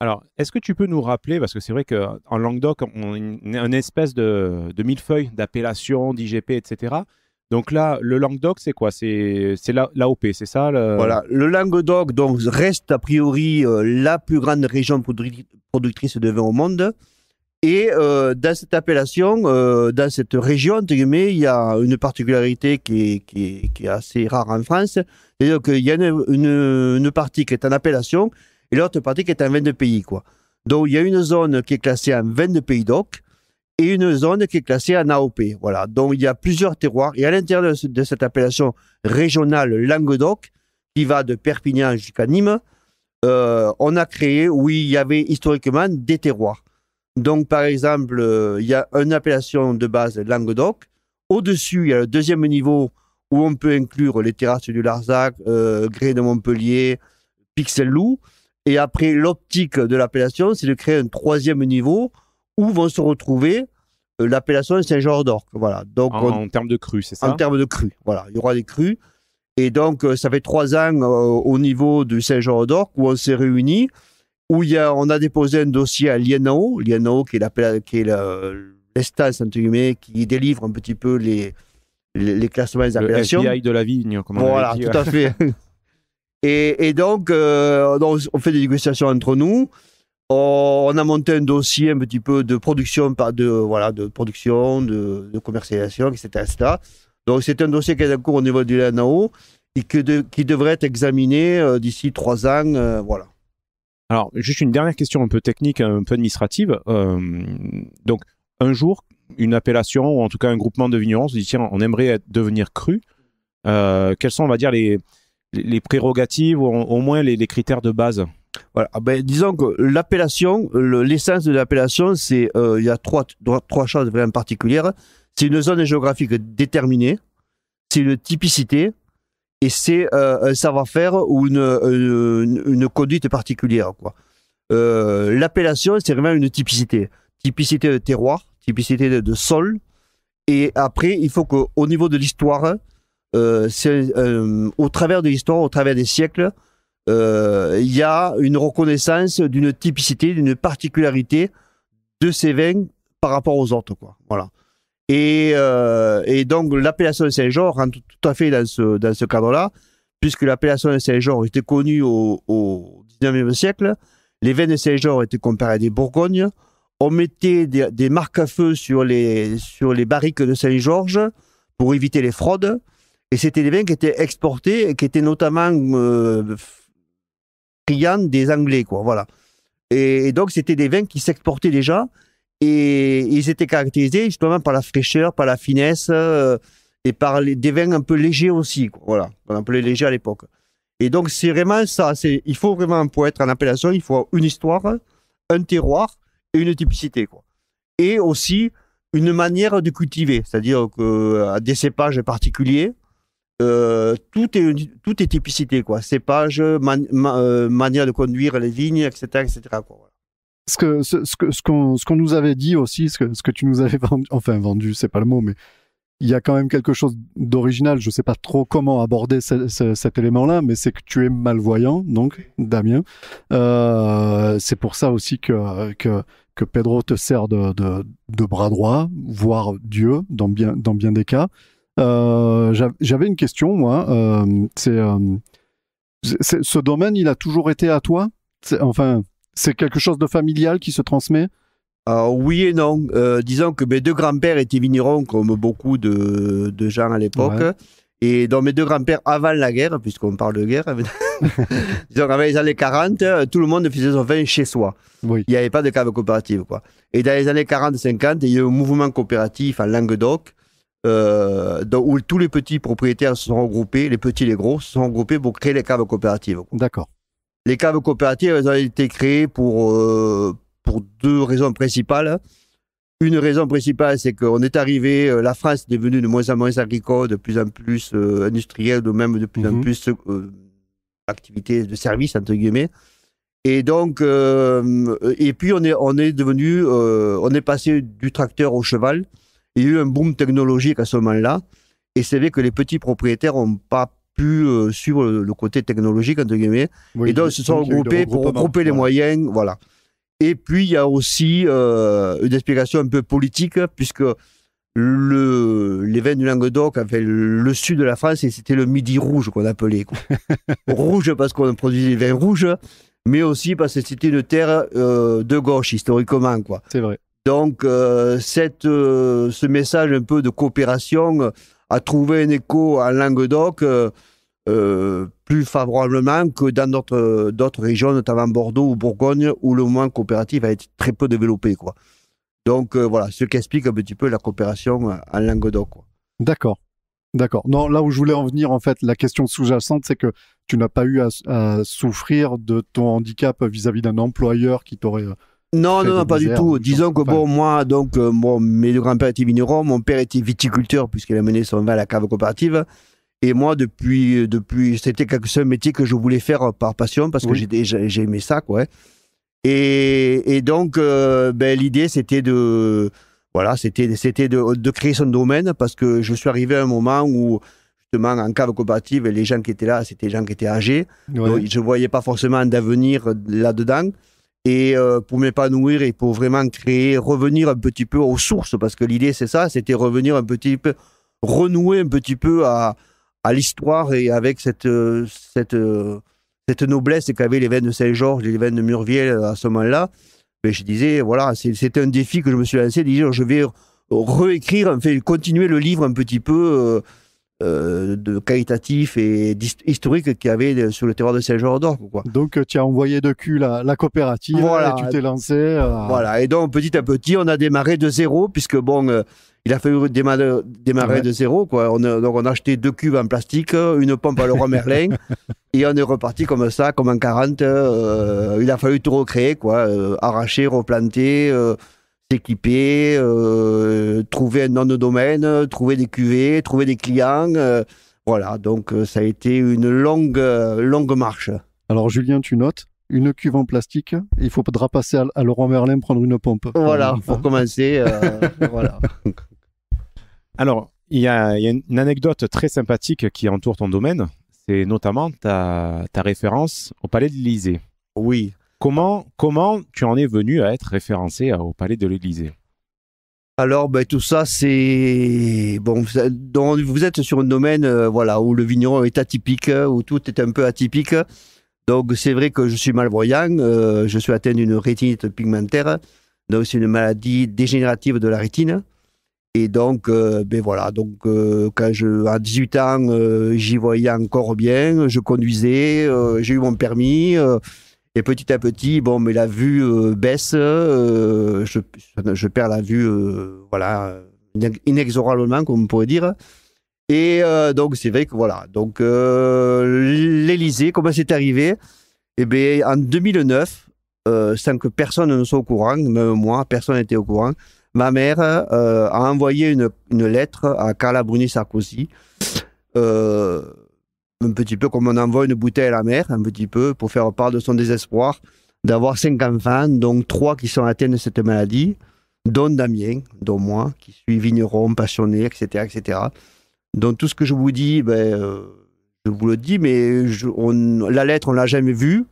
Alors, est-ce que tu peux nous rappeler, parce que c'est vrai qu'en Languedoc, on a une, espèce de, de millefeuille d'appellations, d'IGP, etc. Donc là, le Languedoc, c'est quoi C'est l'AOP, c'est ça Voilà, le Languedoc donc, reste a priori euh, la plus grande région productrice de vin au monde. Et euh, dans cette appellation, euh, dans cette région, il y a une particularité qui est, qui assez rare en France. C'est-à-dire y a une, partie qui est en appellation et l'autre partie qui est un vin de pays. Quoi. Donc il y a une zone qui est classée en vin de pays d'oc et une zone qui est classée en AOP. Voilà. Donc, il y a plusieurs terroirs. Et à l'intérieur de, cette appellation régionale Languedoc, qui va de Perpignan jusqu'à Nîmes, euh, on a créé, oui, il y avait historiquement des terroirs. Donc, par exemple, euh, il y a une appellation de base Languedoc. Au-dessus, il y a le deuxième niveau où on peut inclure les terrasses du Larzac, euh, Grès de Montpellier, Pixel-Loup. Et après, l'optique de l'appellation, c'est de créer un troisième niveau où vont se retrouver euh, l'appellation saint jean d'Orc. Voilà. Donc, en, termes de cru c'est ça En termes de cru voilà. Il y aura des crues. Et donc, euh, ça fait trois ans euh, au niveau de saint jean d'Orc où on s'est réunis, où y a, on a déposé un dossier à l'INAO, l'INAO qui est l'instance, entre guillemets, qui délivre un petit peu les, les, les classements des Le FBI de la vigne, comme on Voilà, tout à fait. et, donc, donc, on fait des négociations entre nous. On a monté un dossier un petit peu de production, de, voilà, de, production, de, commercialisation, etc., Donc c'est un dossier qui est en cours au niveau du LANAO et que qui devrait être examiné euh, d'ici trois ans. Euh, voilà. Alors, juste une dernière question un peu technique, un peu administrative. Euh, donc, un jour, une appellation ou en tout cas un groupement de vignerons se dit tiens, on aimerait devenir cru. quelles sont, on va dire, les, prérogatives ou au moins les critères de base voilà. Ah ben, disons que l'appellation, l'essence de l'appellation, c'est euh, il y a trois, trois choses vraiment particulières. C'est une zone géographique déterminée, c'est une typicité et c'est euh, un savoir-faire ou une, une, conduite particulière. Quoi. Euh, l'appellation, c'est vraiment une typicité. Typicité de terroir, typicité de, de sol. Et après, il faut qu'au niveau de l'histoire, euh, au travers de l'histoire, au travers des siècles, euh, il y a une reconnaissance d'une typicité, d'une particularité de ces vins par rapport aux autres. Quoi. Voilà. Euh, et, donc l'appellation de Saint-Georges rentre tout à fait dans ce, dans ce cadre-là, puisque l'appellation de Saint-Georges était connue au, XIXe 19 siècle, les vins de Saint-Georges étaient comparés à des Bourgognes, on mettait des, marques à feu sur les, sur les barriques de Saint-Georges pour éviter les fraudes, et c'était des vins qui étaient exportés et qui étaient notamment euh, des Anglais, quoi, voilà. Et, donc, c'était des vins qui s'exportaient déjà et ils étaient caractérisés justement par la fraîcheur, par la finesse euh, et par des vins un peu légers aussi, quoi, voilà, On appelait légers à l'époque. Et donc, c'est vraiment ça. C'est, il faut vraiment, pour être en appellation, il faut une histoire, un terroir et une typicité, quoi. Et aussi, une manière de cultiver, c'est-à-dire que, à euh, des cépages particuliers, euh, tout est tout est typicité quoi cépage euh, manière de conduire les vignes etc etc ce que ce, qu'on nous avait dit aussi ce que ce que tu nous avais vendu enfin vendu c'est pas le mot mais il y a quand même quelque chose d'original je sais pas trop comment aborder cet élément là mais c'est que tu es malvoyant donc Damien euh, c'est pour ça aussi que, que Pedro te sert de, de, de bras droit, voire Dieu dans bien, dans bien des cas. Euh, j'avais une question, moi. Euh, euh, c'est ce domaine, il a toujours été à toi Enfin, c'est quelque chose de familial qui se transmet ah, oui et non. disons que mes deux grands-pères étaient vignerons, comme beaucoup de, gens à l'époque. Et dans mes deux grands-pères, avant la guerre, puisqu'on parle de guerre, disons qu'avant les années 40, tout le monde faisait son vin chez soi. Il n'y avait pas de cave coopérative. Quoi. Et dans les années 40-50, il y a eu un mouvement coopératif en Languedoc euh, où tous les petits propriétaires se sont regroupés, les petits et les gros, se sont regroupés pour créer les caves coopératives. D'accord. Les caves coopératives, elles ont été créées pour, euh, pour deux raisons principales. Une raison principale, c'est qu'on est arrivé, euh, la France est devenue de moins en moins agricole, de plus en plus industrielle, de même de plus en mhm. plus activité de service, entre guillemets. Et donc, et puis on est, on est devenu, on est passé du tracteur au cheval il y a eu un boom technologique à ce moment-là. Et c'est vrai que les petits propriétaires n'ont pas pu euh, suivre le, côté technologique, entre guillemets. et donc, ils se sont regroupés pour regrouper les moyens. Voilà. Et puis, il y a aussi euh, une explication un peu politique, puisque le, les vins du Languedoc, avaient le sud de la France, et c'était le midi rouge qu'on appelait. rouge parce qu'on produisait des vins rouges, mais aussi parce que c'était une terre euh, de gauche, historiquement. C'est vrai. Donc, euh, cette, euh, ce message un peu de coopération euh, a trouvé un écho en Languedoc plus favorablement que dans d'autres régions, notamment Bordeaux ou Bourgogne, où le mouvement coopératif a été très peu développé. Quoi. Donc, voilà, ce qui explique un petit peu la coopération en Languedoc. D'accord. D'accord. Non, là où je voulais en venir, en fait, la question sous-jacente, c'est que tu n'as pas eu à, souffrir de ton handicap vis-à-vis d'un employeur qui t'aurait non, non, pas du tout. Disons que bon, moi, donc, mon euh, bon, mes deux grands-pères étaient vignerons, mon père était viticulteur puisqu'il a mené son vin à la cave coopérative. Et moi, depuis, euh, depuis, c'était quelque chose, un métier que je voulais faire euh, par passion parce que j'ai j'ai aimé ça, quoi. Et, et donc, ben, l'idée, c'était de, voilà, c'était, c'était de, créer son domaine parce que je suis arrivé à un moment où, justement, en cave coopérative, les gens qui étaient là, c'était des gens qui étaient âgés. Donc, je voyais pas forcément d'avenir là-dedans et euh, pour m'épanouir et pour vraiment créer, revenir un petit peu aux sources, parce que l'idée c'est ça, c'était revenir un petit peu, renouer un petit peu à, l'histoire et avec cette, euh, cette, euh, cette noblesse qu'avaient les veines de Saint-Georges et les veines de Murviel à ce moment-là. Mais ben, je disais, voilà, c'était un défi que je me suis lancé, dire je vais réécrire, en fait, continuer le livre un petit peu. Euh, de qualitatif et historique qu'il y avait sur le terroir de Saint-Jean-d'Or. Donc tu as envoyé de cul la, la coopérative et tu t'es lancé. Euh, voilà, et donc petit à petit, on a démarré de zéro, puisque bon, euh, il a fallu démarrer, de zéro. Quoi. On donc on a acheté deux cubes en plastique, une pompe à Leroy Merlin, et on est reparti comme ça, comme en 40. il a fallu tout recréer, quoi, arracher, replanter s'équiper, euh, trouver un nom de domaine, trouver des cuvées, trouver des clients. Euh, voilà, donc euh, ça a été une longue, longue marche. Alors Julien, tu notes une cuve en plastique, il faudra passer à, Laurent Merlin prendre une pompe. Voilà, pour hein. commencer. voilà. Alors, il y, a, y, a, une anecdote très sympathique qui entoure ton domaine. C'est notamment ta, ta référence au Palais de l'Élysée. Oui. Comment, comment tu en es venu à être référencé euh, au Palais de l'Élysée alors, ben, tout ça, c'est bon. Donc, vous êtes sur un domaine, euh, voilà, où le vigneron est atypique, où tout est un peu atypique. Donc, c'est vrai que je suis malvoyant. Euh, je suis atteint d'une rétinite pigmentaire. Donc, c'est une maladie dégénérative de la rétine. Et donc, ben voilà. Donc, quand à 18 ans, j'y voyais encore bien. Je conduisais. j'ai eu mon permis. Et petit à petit, bon, mais la vue euh, baisse, euh, je, perds la vue, euh, voilà, inexorablement, comme on pourrait dire. Et donc, c'est vrai que voilà. Donc, l'Elysée, comment c'est arrivé Eh bien, en 2009, sans que personne ne soit au courant, même moi, personne n'était au courant, ma mère a envoyé une, lettre à Carla Bruni Sarkozy un petit peu comme on envoie une bouteille à la mer, un petit peu, pour faire part de son désespoir d'avoir cinq enfants, donc trois qui sont atteints de cette maladie, dont Damien, dont moi, qui suis vigneron, passionné, etc. etc. Donc tout ce que je vous dis, ben, euh, je vous le dis, mais la lettre, on l'a jamais vue,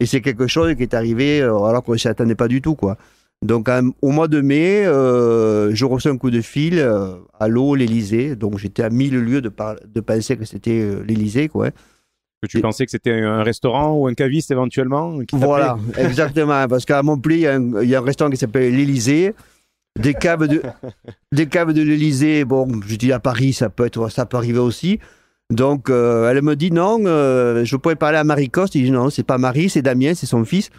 et c'est quelque chose qui est arrivé euh, alors qu'on ne s'y attendait pas du tout. quoi. Donc au mois de mai, euh, je reçois un coup de fil euh, à l'eau, l'Elysée. Donc j'étais à mille lieues de, penser que c'était euh, l'Élysée. l'Elysée. Quoi. Que tu pensais que c'était un restaurant ou un caviste éventuellement Voilà, exactement. Parce qu'à Montpellier, il y, a un restaurant qui s'appelle l'Elysée. Des caves de, l'Elysée, bon, je dis à Paris, ça peut, être, ça peut arriver aussi. Donc elle me dit non, je pourrais parler à Marie Coste. Il dit non, c'est pas Marie, c'est Damien, c'est son fils.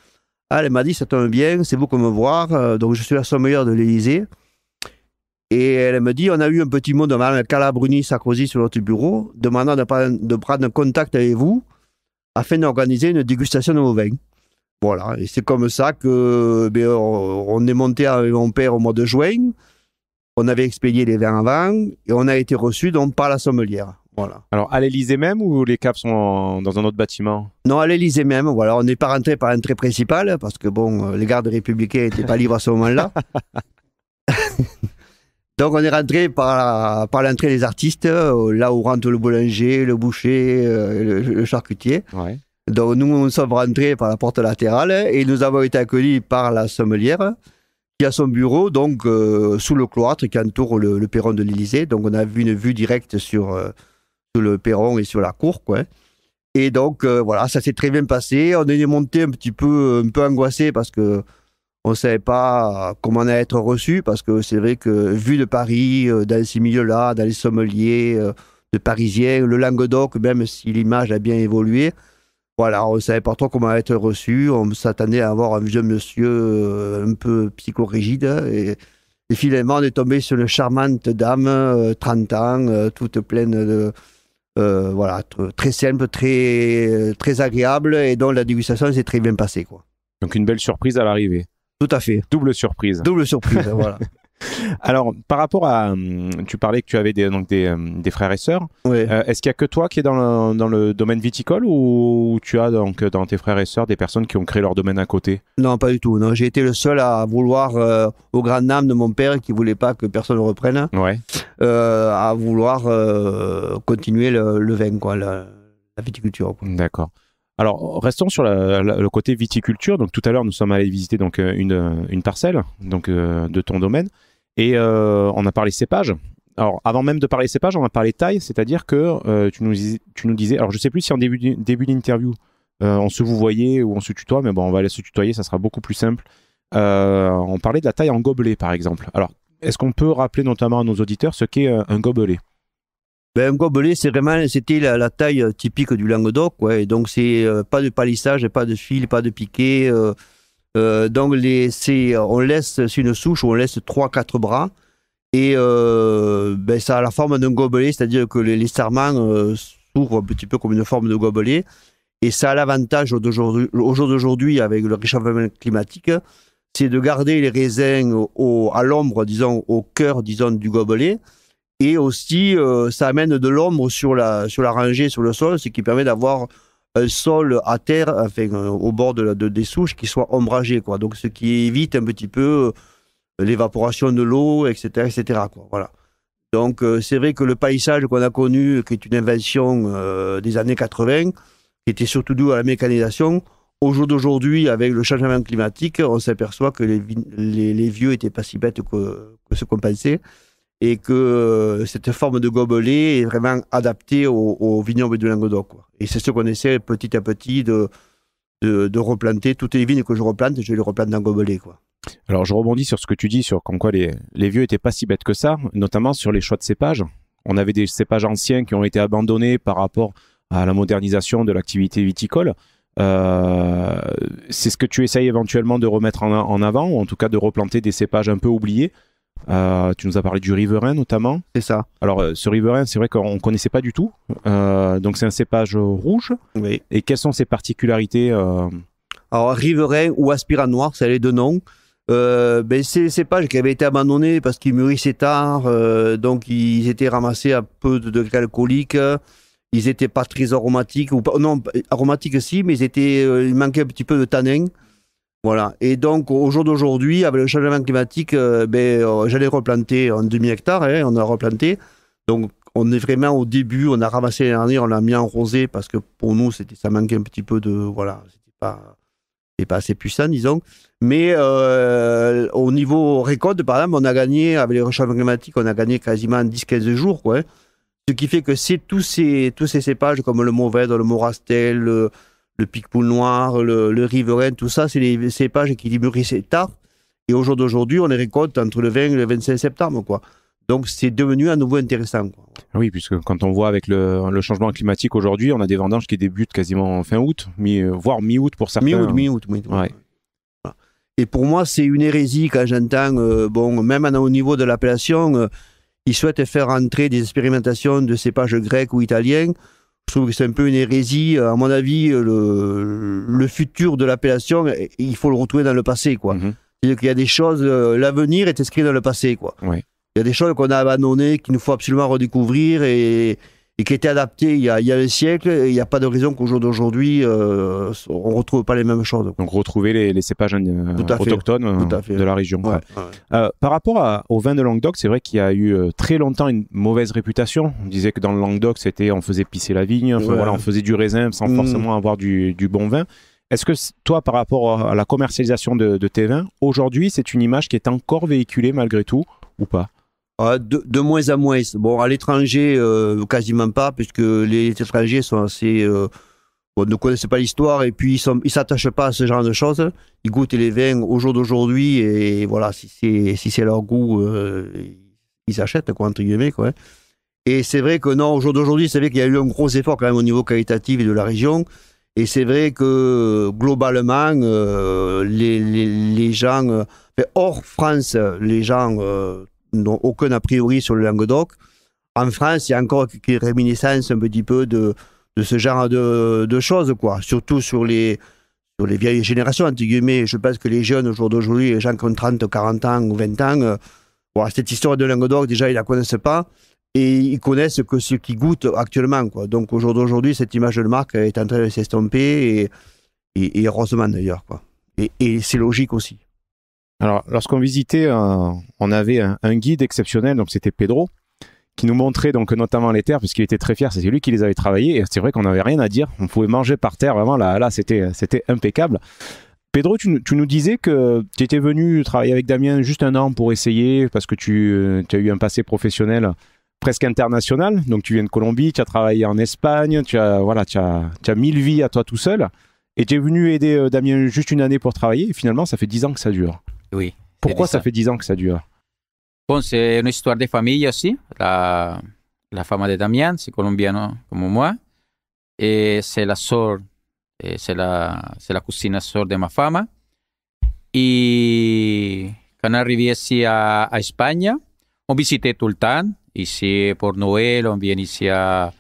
Ah, elle m'a dit ça un bien, c'est beau comme voir. Euh, donc je suis la sommelière de l'Élysée. Et elle me dit on a eu un petit mot de Mme Calabruni-Sarkozy sur notre bureau, demandant de, prendre, de contact avec vous afin d'organiser une dégustation de vos vins. Voilà, et c'est comme ça que ben, on est monté avec mon père au mois de juin. On avait expédié les vins avant et on a été reçu donc par la sommelière. Alors, à l'Elysée même ou les caps sont dans un autre bâtiment Non, à l'Elysée même. Voilà, on n'est pas rentré par l'entrée principale parce que, bon, euh, les gardes républicains n'étaient pas libres à ce moment-là. Donc, on est rentré par, par l'entrée des artistes, euh, là où rentrent le boulanger, le boucher, euh, le, charcutier. Donc, nous, nous sommes rentrés par la porte latérale et nous avons été accueillis par la sommelière qui a son bureau donc sous le cloître qui entoure le, perron de l'Élysée. Donc, on a vu une vue directe sur le perron et sur la cour, quoi. Hein. Et donc, euh, voilà, ça s'est très bien passé. On est monté un petit peu, un peu angoissé parce que on ne savait pas comment on allait être reçu, parce que c'est vrai que vu de Paris, euh, dans ces milieux-là, dans les sommeliers, euh, de Parisiens, le Languedoc, même si l'image a bien évolué, voilà, on ne savait pas trop comment allait être reçu. On s'attendait à avoir un vieux monsieur un peu psychorigide. Hein, et, et finalement, on est tombé sur une charmante dame, 30 ans, toute pleine de euh, voilà, euh, très simple, très, euh, très agréable et dans la dégustation s'est très bien passée. Quoi. Donc une belle surprise à l'arrivée. Tout à fait. Double surprise. Double surprise, voilà. Alors, par rapport à. Hum, tu parlais que tu avais des, donc des, hum, frères et sœurs. Euh, est-ce qu'il n'y a que toi qui es dans le, dans le domaine viticole ou tu as donc dans tes frères et sœurs des personnes qui ont créé leur domaine à côté Non, pas du tout. Non, j'ai été le seul à vouloir, euh, au grand âme de mon père qui voulait pas que personne le reprenne, euh, à vouloir continuer le, vin, quoi, la, viticulture. D'accord. Alors, restons sur le côté viticulture. Donc, tout à l'heure, nous sommes allés visiter donc une, parcelle donc de ton domaine. Et euh, on a parlé cépage. Alors, avant même de parler cépage, on a parlé taille, c'est-à-dire que euh, tu, nous, tu nous disais, alors je sais plus si en début, début d'interview, euh, on se vous voyait ou on se tutoie, mais bon, on va aller se tutoyer, ça sera beaucoup plus simple. on parlait de la taille en gobelet, par exemple. Alors, est-ce qu'on peut rappeler notamment à nos auditeurs ce qu'est un gobelet ben, un gobelet, c'est vraiment, c'était la, taille typique du Languedoc, ouais. Donc c'est pas de palissage, pas de fil, pas de piquet. Euh, donc c'est, on laisse, une souche où on laisse 3-4 bras et euh, ben, ça a la forme d'un gobelet, c'est-à-dire que les, les euh, s'ouvrent un petit peu comme une forme de gobelet. Et ça a l'avantage aujourd'hui d'aujourd'hui avec le réchauffement climatique, c'est de garder les raisins à l'ombre, disons, au cœur, du gobelet. Et aussi, ça amène de l'ombre sur la, sur la rangée, sur le sol, ce qui permet d'avoir un sol à terre, euh, au bord de, des souches qui soit ombragé, quoi. Donc, ce qui évite un petit peu euh, l'évaporation de l'eau, etc., etc., Voilà. Donc, euh, c'est vrai que le paysage qu'on a connu, qui est une invention des années 80, qui était surtout due à la mécanisation, au jour d'aujourd'hui, avec le changement climatique, on s'aperçoit que les, vieux étaient pas si bêtes que ce qu'on pensait et que euh, cette forme de gobelet est vraiment adaptée au, au vignoble du Languedoc. Et c'est ce qu'on essaie petit à petit de, de, replanter. Toutes les vignes que je replante, je les replante dans gobelet. Quoi. Alors je rebondis sur ce que tu dis, sur comme quoi les, vieux n'étaient pas si bêtes que ça, notamment sur les choix de cépages. On avait des cépages anciens qui ont été abandonnés par rapport à la modernisation de l'activité viticole. Euh, c'est ce que tu essayes éventuellement de remettre en avant, ou en tout cas de replanter des cépages un peu oubliés euh, tu nous as parlé du riverain notamment. C'est ça. Alors euh, ce riverain, c'est vrai qu'on connaissait pas du tout. Euh, donc c'est un cépage rouge. Et quelles sont ses particularités Alors riverain ou aspirant noir, c'est les deux noms. Ben, c'est les cépages qui avait été abandonné parce qu'ils mûrissaient tard, donc ils étaient ramassés à peu de degrés Ils étaient pas très aromatiques ou non aromatiques si, mais ils étaient, il manquait un petit peu de tanin. Voilà. Et donc, au jour d'aujourd'hui, avec le changement climatique, euh, ben, euh, j'allais replanter en demi-hectare, Et hein, on a replanté. Donc, on est vraiment au début, on a ramassé l'année dernière, on l'a mis en rosé parce que pour nous, ça manquait un petit peu de. Voilà, c'était pas, pas assez puissant, disons. Mais euh, au niveau récolte, par exemple, on a gagné, avec le changement climatique, on a gagné quasiment 10-15 jours, quoi. Hein. Ce qui fait que c'est tous ces, tous ces cépages comme le Mauvais, le Morastel, le le Picpoul Noir, le, Riverain, tout ça, c'est les cépages qui ces tard. Et aujourd'hui, d'aujourd'hui, on les récolte entre le 20 et le 25 septembre, quoi. Donc c'est devenu à nouveau intéressant. Oui, puisque quand on voit avec le, changement climatique aujourd'hui, on a des vendanges qui débutent quasiment fin août, voire mi-août pour certains. Mi-août, mi-août, Et pour moi, c'est une hérésie quand j'entends, euh, bon, même au niveau de l'appellation, euh, ils souhaitent faire entrer des expérimentations de cépages grecs ou italiens je trouve que c'est un peu une hérésie. Euh, à mon avis, euh, le, futur de l'appellation, euh, il faut le retrouver dans le passé, quoi. Mhm. qu'il y a des choses, l'avenir est inscrit dans le passé, quoi. Il y a des choses qu'on a abandonnées, qu'il nous faut absolument redécouvrir et, et qui était adapté il y a, il y un siècle. il n'y a pas de raison qu'au jour d'aujourd'hui, euh, on ne retrouve pas les mêmes choses. Donc retrouver les, cépages euh, autochtones euh, de la région. par rapport à, au vin de Languedoc, c'est vrai qu'il y a eu très longtemps une mauvaise réputation. On disait que dans le Languedoc, c'était on faisait pisser la vigne, voilà, on faisait du raisin sans mm. forcément avoir du, bon vin. Est-ce que toi, par rapport à la commercialisation de tes vins, aujourd'hui, c'est une image qui est encore véhiculée malgré tout ou pas ah, de, de, moins en moins. Bon, à l'étranger, euh, quasiment pas, puisque les étrangers sont assez. Euh, ne connaissent pas l'histoire et puis ils ne s'attachent pas à ce genre de choses. Ils goûtent les vins au jour d'aujourd'hui et voilà, si c'est si leur goût, euh, ils achètent, quoi, entre guillemets. Quoi. Hein. Et c'est vrai que non, au jour d'aujourd'hui, c'est vrai qu'il y a eu un gros effort quand même au niveau qualitatif et de la région. Et c'est vrai que globalement, les, les, les, gens, hors France, les gens n'ont aucun a priori sur le Languedoc. En France, il y a encore quelques réminiscences un petit peu de, ce genre de, choses, quoi. Surtout sur les, sur les vieilles générations, entre Je pense que les jeunes, aujourd'hui, les gens qui ont 30, 40 ans ou 20 ans, euh, cette histoire de Languedoc, déjà, ils ne la connaissent pas. Et ils connaissent que ce qui goûtent actuellement, quoi. Donc, aujourd'hui cette image de marque est en train de s'estomper et, heureusement, d'ailleurs, quoi. et c'est logique aussi. Alors, lorsqu'on visitait, on avait un, guide exceptionnel, donc c'était Pedro, qui nous montrait donc notamment les terres, puisqu'il était très fier, c'était lui qui les avait travaillées, et c'est vrai qu'on n'avait rien à dire, on pouvait manger par terre, vraiment, là, là c'était, c'était impeccable. Pedro, tu, nous disais que tu étais venu travailler avec Damien juste un an pour essayer, parce que euh, tu, as eu un passé professionnel presque international, donc tu viens de Colombie, tu as travaillé en Espagne, tu as, voilà, tu as, mille vies à toi tout seul, et tu es venu aider euh, Damien juste une année pour travailler, et finalement ça fait dix ans que ça dure. ¿Por qué hace 10 años que ça dure Bueno, es una historia de familia, sí. La, la de Damián es colombiano como yo. Es la sœur, c'est la, la cousine de mi femme. Y quand on est arrivé ici à, à Espagne, on visitait tout le temps. Ici pour Noël, on vient ici à,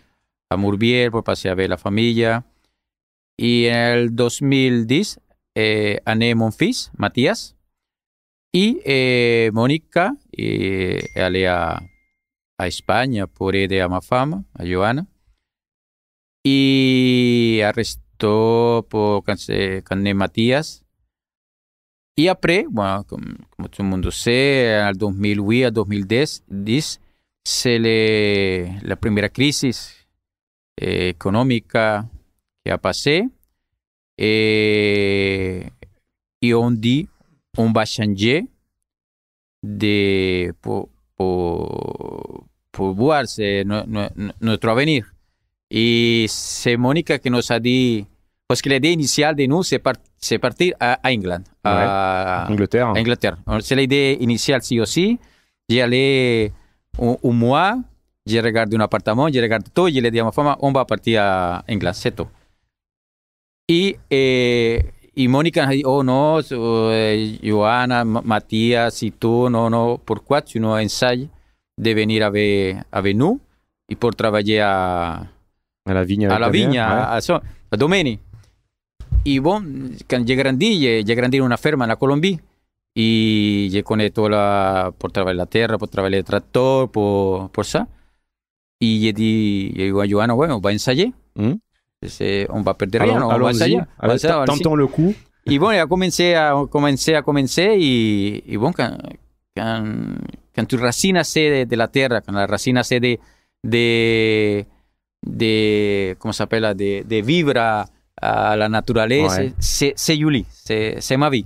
la familia. Y en 2010, eh, mi hijo, Matías. Y eh, Mónica, eh, a, a, España por ir e a fama a Joana. Y arrestó por eh, Cané Matías. Y apre bueno, como, todo el mundo sabe, al 2008, 2010, se le, la primera crisis eh, económica que ha y un día un changer de por, por, por nuestro avenir. Y se Mónica que nos a di, pues que la idea inicial de nous, c'est partir a, England, Inglaterra. A Inglaterra. C'est la idea inicial sí o sí. ya un, un mois, j'ai regardé un apartamento, j'ai regardé todo, y le di a on va a partir a Inglaterra, c'est Y eh, y Mónica, oh no, eh, Joana, Matías y tú, no, no, por cuatro, no ensay de venir a ver a Venú y por trabajar a la viña, a la viña, a, a, domeni. Y bueno, llegué grandí, llegué grandí en una ferma en la Colombia y yo con toda la, por trabajar la tierra, por trabajar el tractor, por, por eso. Y yo digo a Joana, bueno, va a ensayar. ¿Mm? C'est, on va perdre rien, on va essayer. Tentons le coup. Et bon, il a commencé à commencer, à commencer, et, et bon, quand, quand, quand tu racines de, de la terre, quand la racine c'est de, de, de, comment s'appelle, de, de vivre à, à la naturaleza, ouais. c'est Yuli, c'est ma vie.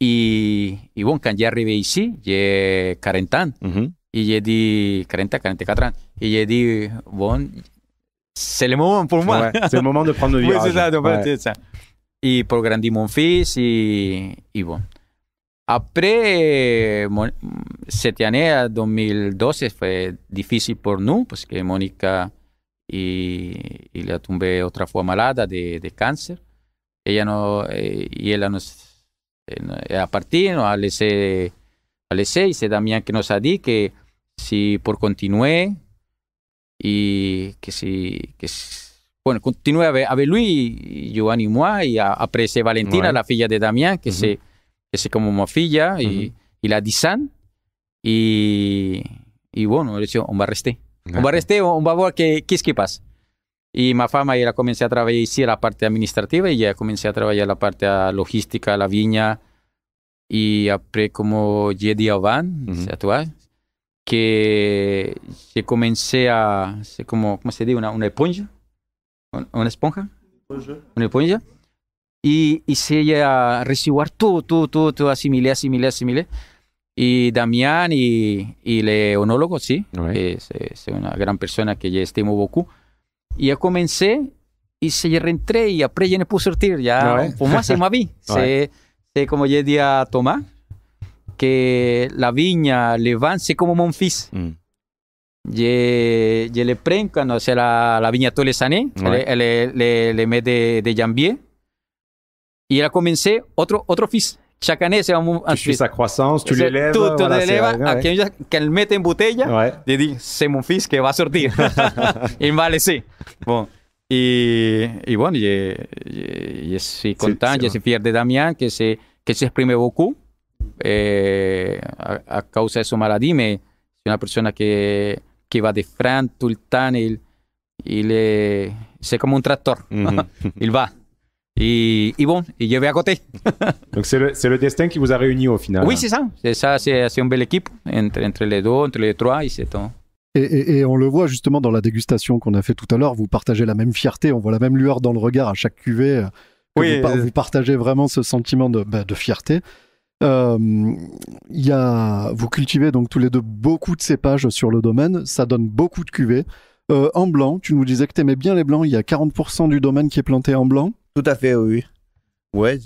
Y, y bueno, cuando yo arrivé ici, j'ai 40 ans. Mm -hmm. Y yo di 40, 44 ans. Y yo di, bueno, c'est le moment pour moi. Ouais, c'est le moment de prendre le virage. oui, c'est ça, ouais. ça, Et pour grandir mon fils, et, Après, mon, 2012, fue difícil pour nous, pues, parce que Mónica, y, la tumbé otra fue malada de, de, cáncer. Ella no, eh, y ella nos, eh, eh, a partir, nos alese, alese, y se Damián que nos ha dicho que si por continué, y que si, que si, bueno, ver a ver lui, Giovanni y moi, y a, Valentina, la filla de Damián, que, se, que se como mi filla, y, y, la Disan, y, y bueno, le on un un un va un que qué es que pasa. Y mi fama, ella comencé a trabajar hiciera la parte administrativa y ya comencé a trabajar la parte ah, logística, la viña. Y aprendí como Jedi días van, uh que se comencé a, como, ¿cómo se dice? Una, una esponja. Una esponja. Una esponja. Y hice a recibir todo, todo, todo, todo, asimilé, asimilé, asimilé. Y Damián y, y Leonólogo, sí, es, una gran persona que yo estimo mucho. Y yo comencé y se ya reentré y aprendí no pude sortir, ya, un más se me vi. Se, se como yo día a tomar que la viña l'Evance como monfis, Y, mm. y le pren cuando hace la, la viña Tolesané, le, le, le, le, de, de Jambier. Y la comencé otro, otro fils. Chaque année, c'est un, Tu a sa croissance, tu l'élèves. tu voilà, l'élèves. Ouais. en botella, ouais. je dis, c'est mon fils qui va sortir. Y vale, sí. Bon. Y, y bueno, y y yo, estoy contento, yo estoy fier de Damián, que se, que se exprime beaucoup. à e, cause de son maladie, mais c'est une personne qui, va de front tout le eh, temps. c'est comme un tracteur. Mm-hmm. il va. Et, et, bon, il je vais à côté. Donc c'est le, destin qui vous a réuni au final. Oui, c'est ça. C'est ça, c'est une belle équipe entre, les deux, entre les trois, et c'est tout. Et, on le voit justement dans la dégustation qu'on a fait tout à l'heure, vous partagez la même fierté, on voit la même lueur dans le regard à chaque cuvée. Euh, vous, partagez vraiment ce sentiment de, bah, de fierté. Euh, y a, vous cultivez donc tous les deux beaucoup de cépages sur le domaine, ça donne beaucoup de cuvées. Euh, en blanc, tu nous disais que tu aimais bien les blancs, il y a 40% du domaine qui est planté en blanc. Tout à fait, oui. Ouais,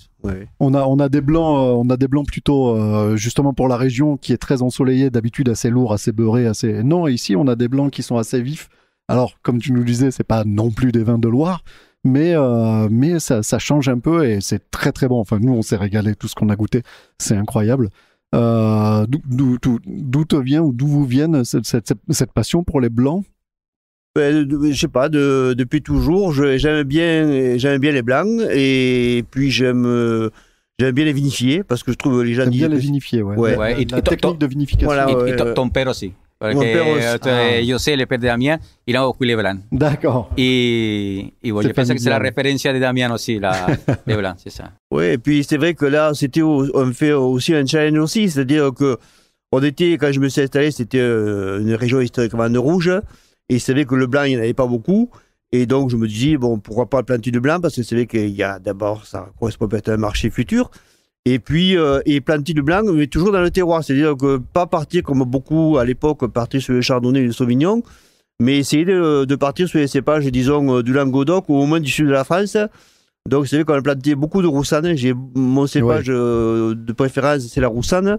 On a on a des blancs euh, on a des blancs plutôt euh, justement pour la région qui est très ensoleillée d'habitude assez lourd assez beurré assez non ici on a des blancs qui sont assez vifs alors comme tu nous disais c'est pas non plus des vins de Loire mais euh, mais ça, ça, change un peu et c'est très très bon. Enfin, nous, on s'est régalé, tout ce qu'on a goûté, c'est incroyable. Euh, d'où, te vient ou d'où vous viennent cette, cette, cette passion pour les blancs ben, je sais pas, de, depuis toujours, j'aime bien, j'aime bien les blancs et puis j'aime, j'aime bien les vinifier parce que je trouve les gens. bien les vinifiés ouais. La, et, technique de vinification. Voilà, euh, et, ton père aussi. Porque ah. yo sé, el père de il a beaucoup les Blanc. D'accord. Et, je pense que c'est la référence de Damien aussi, les Blancs, c'est ça. Oui, et puis c'est vrai que là, c'était on fait aussi un challenge aussi, c'est-à-dire que on était, quand je me suis installé, c'était euh, une région historiquement de rouge, et c'est vrai que le blanc, il n'y en avait pas beaucoup. Et donc, je me disais, bon, pourquoi pas planter du blanc Parce que c'est vrai qu'il y a d'abord, ça correspond peut-être à un marché futur. Et puis, euh, et planter du blanc, mais toujours dans le terroir. C'est-à-dire que pas partir comme beaucoup à l'époque, partir sur les chardonnays et les sauvignons, mais essayer de, partir sur les cépages, disons, euh, du Languedoc ou au moins du sud de la France. Donc, c'est vrai qu'on a planté beaucoup de roussanne. J'ai mon cépage euh, de préférence, c'est la roussanne.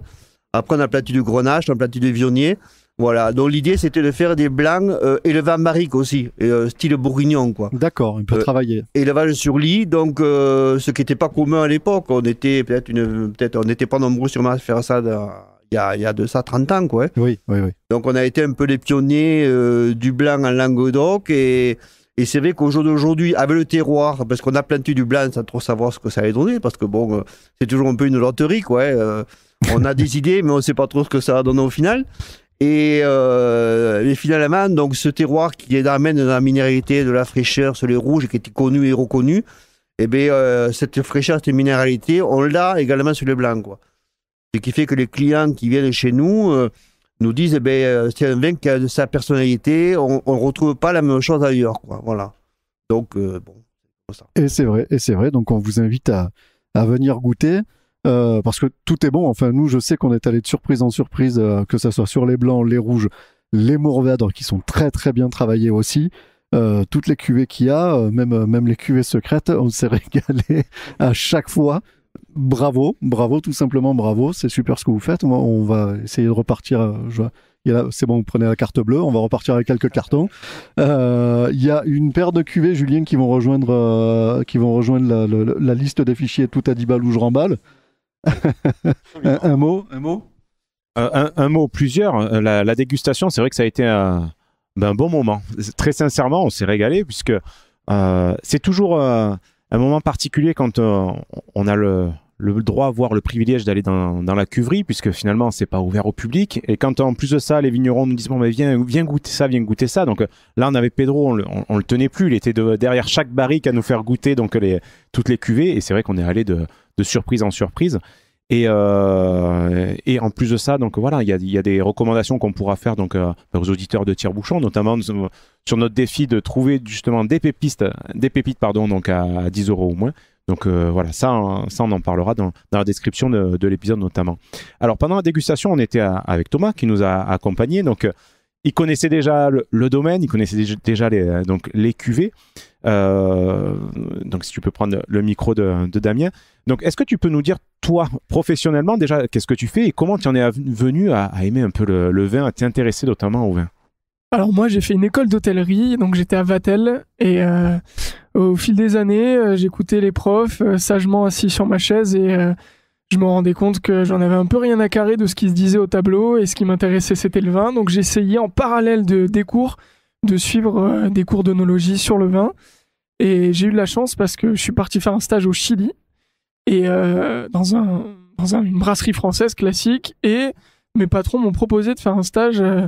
Après, on a planté du grenache, on a planté du vionnier. Voilà, donc l'idée c'était de faire des blancs euh, élevant maric aussi, euh, style bourguignon quoi. D'accord, on peut euh, travailler. Élevage sur lit, donc euh, ce qui n'était pas commun à l'époque. On était peut-être peut-être on n'était pas nombreux sûrement à faire ça il y, a, il y a, de ça 30 ans. Quoi, hein. oui, oui, oui. Donc on a été un peu les pionniers du blanc en Languedoc et, c'est vrai qu'au jour d'aujourd'hui, avec le terroir, parce qu'on a planté du blanc sans trop savoir ce que ça allait donner, parce que bon, c'est toujours un peu une loterie. Quoi, hein, on a des idées, mais on ne sait pas trop ce que ça va donner au final. Et finalement, euh, donc ce terroir qui amène dans la minéralité, de la fraîcheur sur les rouges, qui est connu et reconnu, eh ben, euh, cette fraîcheur, cette minéralité, on l'a également sur les blancs. Quoi. Ce qui fait que les clients qui viennent chez nous euh, nous disent eh ben c'est un vin qui a de sa personnalité, on ne retrouve pas la même chose ailleurs. Quoi. Voilà. Donc, bon, Et c'est vrai, et c'est vrai. Donc, on vous invite à venir goûter. Euh, parce que tout est bon. Enfin, nous, je sais qu'on est allé de surprise en surprise, euh, que ce soit sur les blancs, les rouges, les mourvèdres qui sont très très bien travaillés aussi. Euh, toutes les cuvées qu'il y a, même, même les cuvées secrètes, on s'est régalé à chaque fois. Bravo, bravo, tout simplement bravo, c'est super ce que vous faites. on va essayer de repartir. c'est bon, vous prenez la carte bleue, on va repartir avec quelques cartons. Il y a une paire de cuvées, Julien, qui vont rejoindre, qui vont rejoindre la, liste des fichiers tout à 10 balles ou je remballe un, mot, un mot. Euh, un, mot, plusieurs. Euh, la, dégustation, c'est vrai que ça a été un, ben, bon moment. Très sincèrement, on s'est régalé puisque euh, c'est toujours un moment particulier quand on a le, droit, voire le privilège d'aller dans, la cuverie, puisque finalement, c'est pas ouvert au public. Et quand en plus de ça, les vignerons nous disent bon, viens, goûter ça, viens goûter ça. Donc là, on avait Pedro, on le, le tenait plus. Il était derrière chaque barrique à nous faire goûter donc toutes les cuvées. Et c'est vrai qu'on est allé de de surprise en surprise. Et, euh, et, en plus de ça, donc voilà, il y a, y a, des recommandations qu'on pourra faire donc euh, aux auditeurs de Tire-Bouchon, notamment sur notre défi de trouver justement des pépites, des pépites pardon, donc à 10 euros ou moins. Donc euh, voilà, ça, ça on en parlera dans, la description de, l'épisode notamment. Alors pendant la dégustation, on était avec Thomas qui nous a accompagnés. Donc il connaissait déjà le, domaine, il connaissait déjà les, euh, donc les cuvées. Euh, donc, si tu peux prendre le micro de, Damien. Donc, est-ce que tu peux nous dire, toi, professionnellement, déjà, qu'est-ce que tu fais et comment tu en es venu à, aimer un peu le, vin, à t'intéresser notamment au vin alors moi j'ai fait une école d'hôtellerie, donc j'étais à Vatel et euh, au fil des années j'écoutais les profs sagement assis sur ma chaise et je me rendais compte que j'en avais un peu rien à carrer de ce qui se disait au tableau et ce qui m'intéressait c'était le vin. Donc j'essayais en parallèle de, des cours de suivre euh, des cours d'onologie sur le vin. Et j'ai eu de la chance parce que je suis parti faire un stage au Chili et euh, dans, un, une brasserie française classique. Et mes patrons m'ont proposé de faire un stage, euh,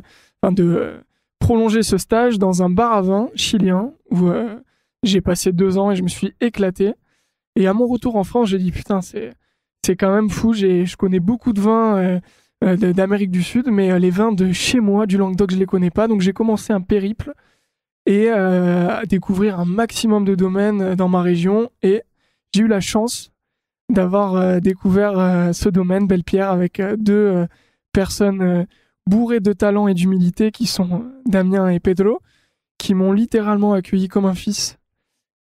de prolonger ce stage dans un bar à vin chilien où j'ai passé deux ans et je me suis éclaté. Et à mon retour en France, j'ai dit putain, c'est c'est quand même fou. Je connais beaucoup de vins euh, euh, d'Amérique du Sud, mais euh, les vins de chez moi, du Languedoc, je les connais pas. Donc j'ai commencé un périple et à découvrir un maximum de domaines dans ma région. Et j'ai eu la chance d'avoir découvert ce domaine, Belle-Pierre, avec deux personnes bourrées de talent et d'humilité qui sont Damien et Pedro, qui m'ont littéralement accueilli comme un fils.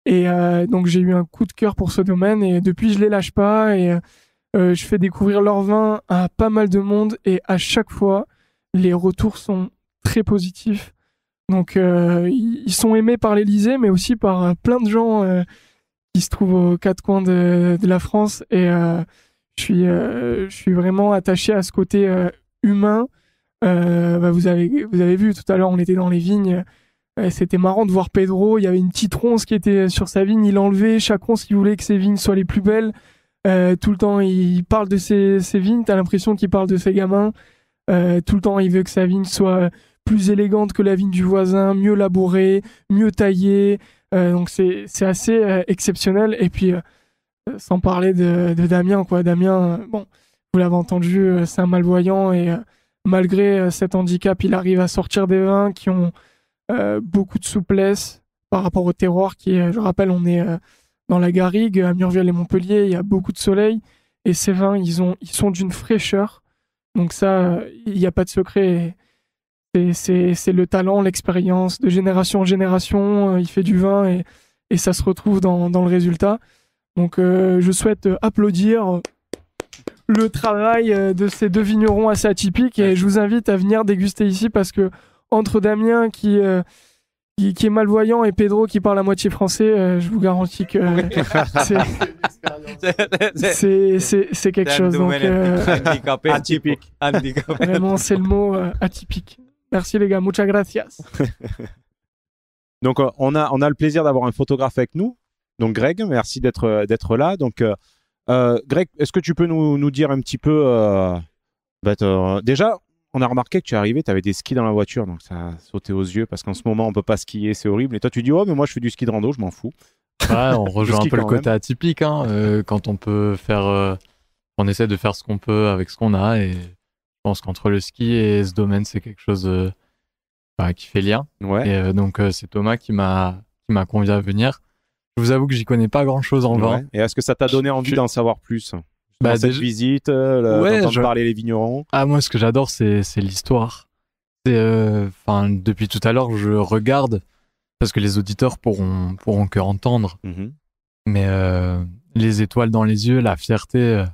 Et donc j'ai eu un coup de cœur pour ce domaine et depuis je les lâche pas et euh, je fais découvrir leur vin à pas mal de monde et à chaque fois, les retours sont très positifs. Donc, euh, ils sont aimés par l'Elysée, mais aussi par euh, plein de gens qui se trouvent aux quatre coins de, la France. Et je, suis, vraiment attaché à ce côté humain. Bah, vous, avez, vous avez vu, tout à l'heure, on était dans les vignes. C'était marrant de voir Pedro. Il y avait une petite ronce qui était sur sa vigne. Il enlevait chaque ronce. qui voulait que ses vignes soient les plus belles. Euh, tout le temps, il parle de ses, ses vignes. T'as l'impression qu'il parle de ses gamins. Euh, tout le temps, il veut que sa vigne soit plus élégante que la vigne du voisin, mieux labourée, mieux taillée. Euh, donc c'est assez exceptionnel. Et puis, sans parler de, Damien, quoi. Damien, bon, vous l'avez entendu, c'est un malvoyant et malgré cet handicap, il arrive à sortir des vins qui ont beaucoup de souplesse par rapport au terroir. Qui, je rappelle, on est dans la Garrigue, à murville et Montpellier, il y a beaucoup de soleil. Et ces vins, ils, ont, ils sont d'une fraîcheur. Donc ça, il n'y a pas de secret. C'est le talent, l'expérience de génération en génération. Euh, il fait du vin et, et ça se retrouve dans, dans le résultat. Donc euh, je souhaite applaudir le travail euh, de ces deux vignerons assez atypiques et je vous invite à venir déguster ici parce que entre Damien qui qui, est malvoyant et Pedro qui parle à moitié français, euh, je vous garantis que c'est quelque chose. Donc, euh, atypique. Vraiment, c'est le mot euh, atypique. Merci les gars, muchas gracias. Donc on a, on a le plaisir d'avoir un photographe avec nous. Donc Greg, merci d'être d'être là. Donc Greg, est-ce que tu peux nous, nous, dire un petit peu bah, déjà on a remarqué que tu es arrivé, tu avais des skis dans la voiture, donc ça a sauté aux yeux parce qu'en ce moment, on peut pas skier, c'est horrible. Et toi, tu dis, oh, mais moi, je fais du ski de rando, je m'en fous. on rejoint un peu le côté atypique, hein, euh, quand on peut faire. Euh, on essaie de faire ce qu'on peut avec ce qu'on a, et je pense qu'entre le ski et ce domaine, c'est quelque chose euh, bah, qui fait lien. Et donc, c'est Thomas qui m'a convié à venir. Je vous avoue que j'y connais pas grand chose en vain. Et est-ce que ça t'a donné envie d'en savoir plus bah, cette visite, euh, le... je... parler les vignerons. Ah moi ce que j'adore c'est l'histoire. Euh, enfin depuis tout à l'heure je regarde parce que les auditeurs pourront pourront que entendre. Mhm. Mais euh, les étoiles dans les yeux, la fierté,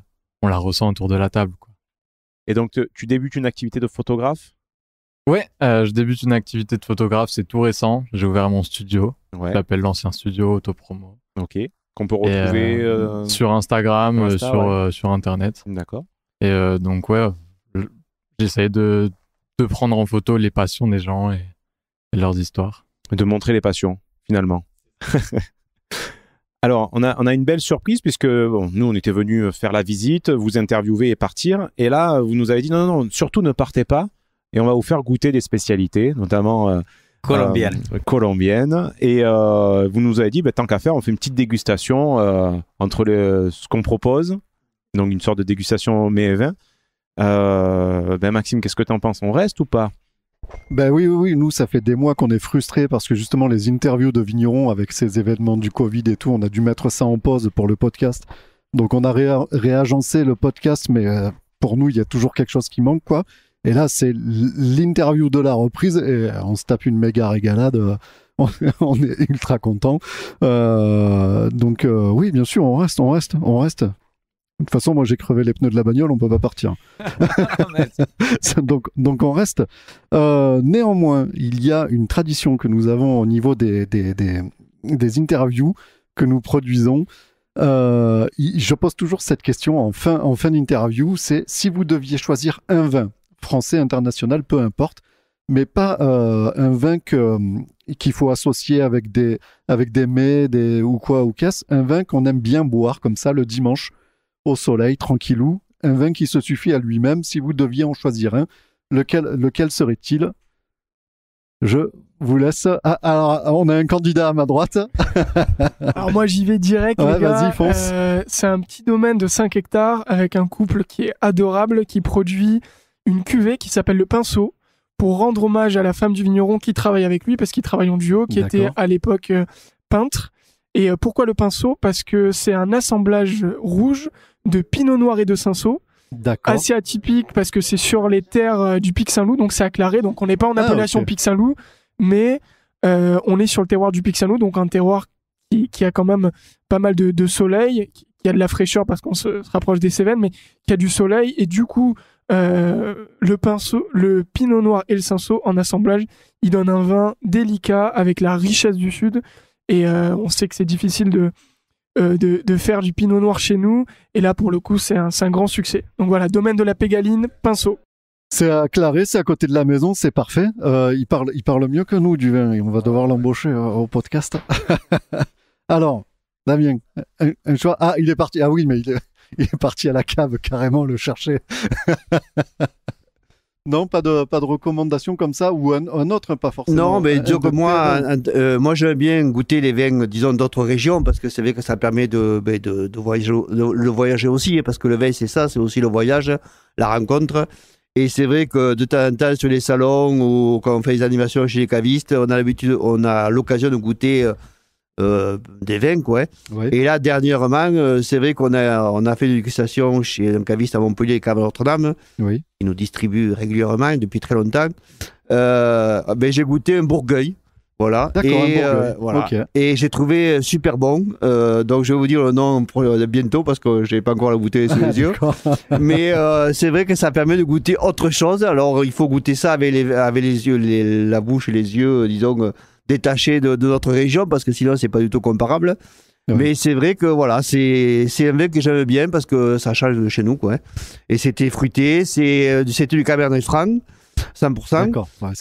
on la ressent autour de la table. Quoi. Et donc tu débutes une activité de photographe Ouais, je débute une activité de photographe, c'est tout récent. J'ai ouvert mon studio, ouais. je l'ancien studio Autopromo. Ok. Qu'on peut retrouver euh, euh, sur Instagram, sur, euh, sur, Internet. D'accord. Et donc, ouais, j'essaie de, prendre en photo les passions des gens et, leurs histoires. De montrer les passions, finalement. Alors, on a, on a, une belle surprise puisque nous, on était venus faire la visite, vous interviewer et partir. Et là, vous nous avez dit non, non, surtout ne partez pas. Et on va vous faire goûter des spécialités, notamment Colombienne. Euh, colombienne. Et euh, vous nous avez dit, ben, tant qu'à faire, on fait une petite dégustation euh, entre ce qu'on propose, donc une sorte de dégustation mai et vin. Ben, Maxime, qu'est-ce que tu en penses On reste ou pas ben oui, oui, nous, ça fait des mois qu'on est frustrés parce que justement, les interviews de vignerons avec ces événements du Covid et tout, on a dû mettre ça en pause pour le podcast. Donc, on a réagencé le podcast, mais pour nous, il y a toujours quelque chose qui manque, quoi. Et là, c'est l'interview de la reprise et on se tape une méga régalade. Euh, on est ultra content. Euh, donc euh, oui, bien sûr, on reste, on reste, on reste. De toute façon, moi j'ai crevé les pneus de la bagnole, on peut pas partir. donc, donc on reste. néanmoins, il y a une tradition que nous avons au niveau des, des, des, des interviews que nous produisons. je pose toujours cette question en fin, en fin d'interview, c'est si vous deviez choisir un vin français, international, peu importe, mais pas euh, un vin euh, qu'il faut associer avec des, avec des mets des, ou quoi ou qu'est-ce. un vin qu'on aime bien boire comme ça le dimanche au soleil, tranquillou, un vin qui se suffit à lui-même. Si vous deviez en choisir un, lequel, lequel serait-il je vous laisse. Ah, alors, on a un candidat à ma droite. alors, moi, j'y vais direct. Euh, c'est un petit domaine de 5 hectares avec un couple qui est adorable, qui produit une cuvée qui s'appelle le pinceau pour rendre hommage à la femme du vigneron qui travaille avec lui parce qu'ils travaillent en duo, qui était à l'époque euh, peintre. Et euh, pourquoi le pinceau Parce que c'est un assemblage rouge de pinot noir et de cinsault. Assez atypique parce que c'est sur les terres euh, du Pic Saint-Loup, donc c'est à donc on n'est pas en ah, appellation Pic Saint-Loup, mais on est sur le terroir du Pic Saint-Loup, donc un terroir qui, a quand même pas mal de, soleil, qui a de la fraîcheur parce qu'on se, se rapproche des Cévennes, mais qui a du soleil et du coup euh, le pinceau, le pinot noir et le cinceau en assemblage, il donne un vin délicat avec la richesse du sud. Et euh, on sait que c'est difficile euh, de, de, faire du pinot noir chez nous. Et là, pour le coup, c'est un, grand succès. Donc voilà, domaine de la Pégaline, pinceau. C'est à Claré, c'est à côté de la maison, c'est parfait. il, parle, il parle mieux que nous du vin on va devoir l'embaucher au podcast. Alors, Damien, un, un choix. Ah, il est parti. Ah oui, mais il est il est parti à la cave carrément le chercher. Non, pas de, pas de recommandation comme ça ou un, autre, pas forcément. Non, mais disons que moi, euh, moi j'aime bien goûter les vins, disons, d'autres régions parce que c'est vrai que ça permet de, ben, de, de voyager, le voyager aussi hein, parce que le vin, c'est ça, c'est aussi le voyage, la rencontre. Et c'est vrai que de temps en temps, sur les salons ou quand on fait des animations chez les cavistes, on a l'habitude, on a l'occasion de goûter euh, euh, des vins, quoi. Hein. Et là, dernièrement, euh, c'est vrai qu'on a, on a fait une dégustation chez un caviste à Montpellier, Cave Notre-Dame, oui. qui nous distribue régulièrement depuis très longtemps. Euh, ah, ben, j'ai goûté un Bourgueil. Voilà. Et, euh, voilà. et j'ai trouvé super bon. donc je vais vous dire le nom bientôt parce que je n'ai pas encore la goûter sous les yeux. Mais c'est vrai que ça permet de goûter autre chose. Alors il faut goûter ça avec les, avec les yeux, la bouche et les yeux, disons, détaché de, notre région parce que sinon c'est pas du tout comparable. Mais c'est vrai que voilà, c'est un vin que j'aime bien parce que ça change de chez nous quoi. Hein. Et c'était fruité, c'est euh, c'était du Cabernet Franc. 100%.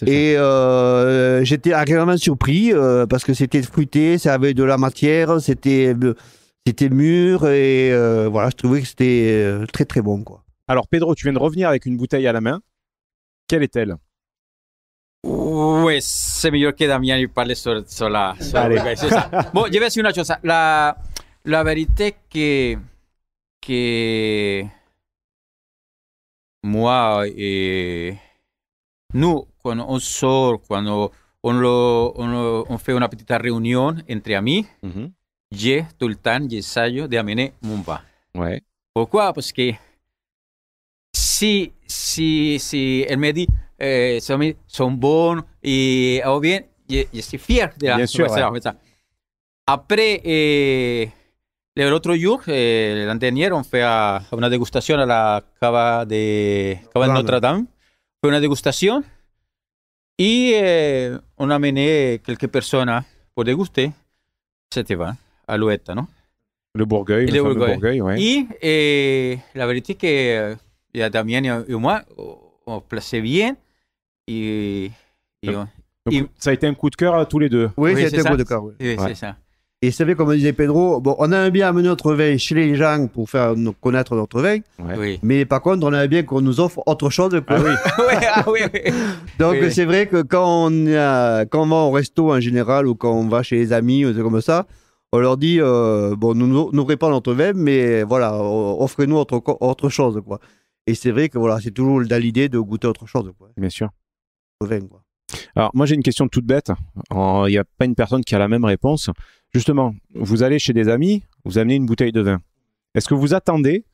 et euh, j'étais agréablement surpris euh, parce que c'était fruité, ça avait de la matière, c'était c'était mûr et voilà, je trouvais que c'était très très bon quoi. Alors Pedro, tu viens de revenir avec une bouteille à la main. Quelle est-elle Pues se mejor que Damián y parle sobre, bueno, yo voy a decir una cosa. La, la verdad que... que moi eh no, cuando un sol uno, uno lo, on, lo, entre a mí, ye Tultán, ye sayo de Amené mumba. ¿Por qué? Pues que si, si, si él me eh, buenos y bon y o bien y estoy fier de la yes, Après, eh, el otro jour, eh, el anterior, fue a, una degustación a la cava de, cava de Notre Dame. Fue una degustación y eh, una mené cualquier persona por deguste, se te va a lueta ¿no? Le Bourgueil, Y la verdad es que ya también y, me moi, placé bien. Et, ça a été un coup de cœur à tous les deux. Oui, c'était un ça. coup de cœur. oui. et c'est vrai, comme disait Pedro, bon, on aime bien amener notre veille chez les gens pour faire connaître notre veille mais par contre, on aime bien qu'on nous offre autre chose. Donc c'est vrai que quand on, va au resto en général ou quand on va chez les amis ou comme ça, on leur dit euh, bon, nous n'ouvrez pas notre vin, mais voilà, offrez-nous autre, autre chose quoi. Et c'est vrai que voilà, c'est toujours dans l'idée de goûter autre chose quoi. bien sûr. Quoi. Alors moi j'ai une question toute bête. Il n'y a pas une personne qui a la même réponse. Justement, vous allez chez des amis, vous amenez une bouteille de vin. Est-ce que vous attendez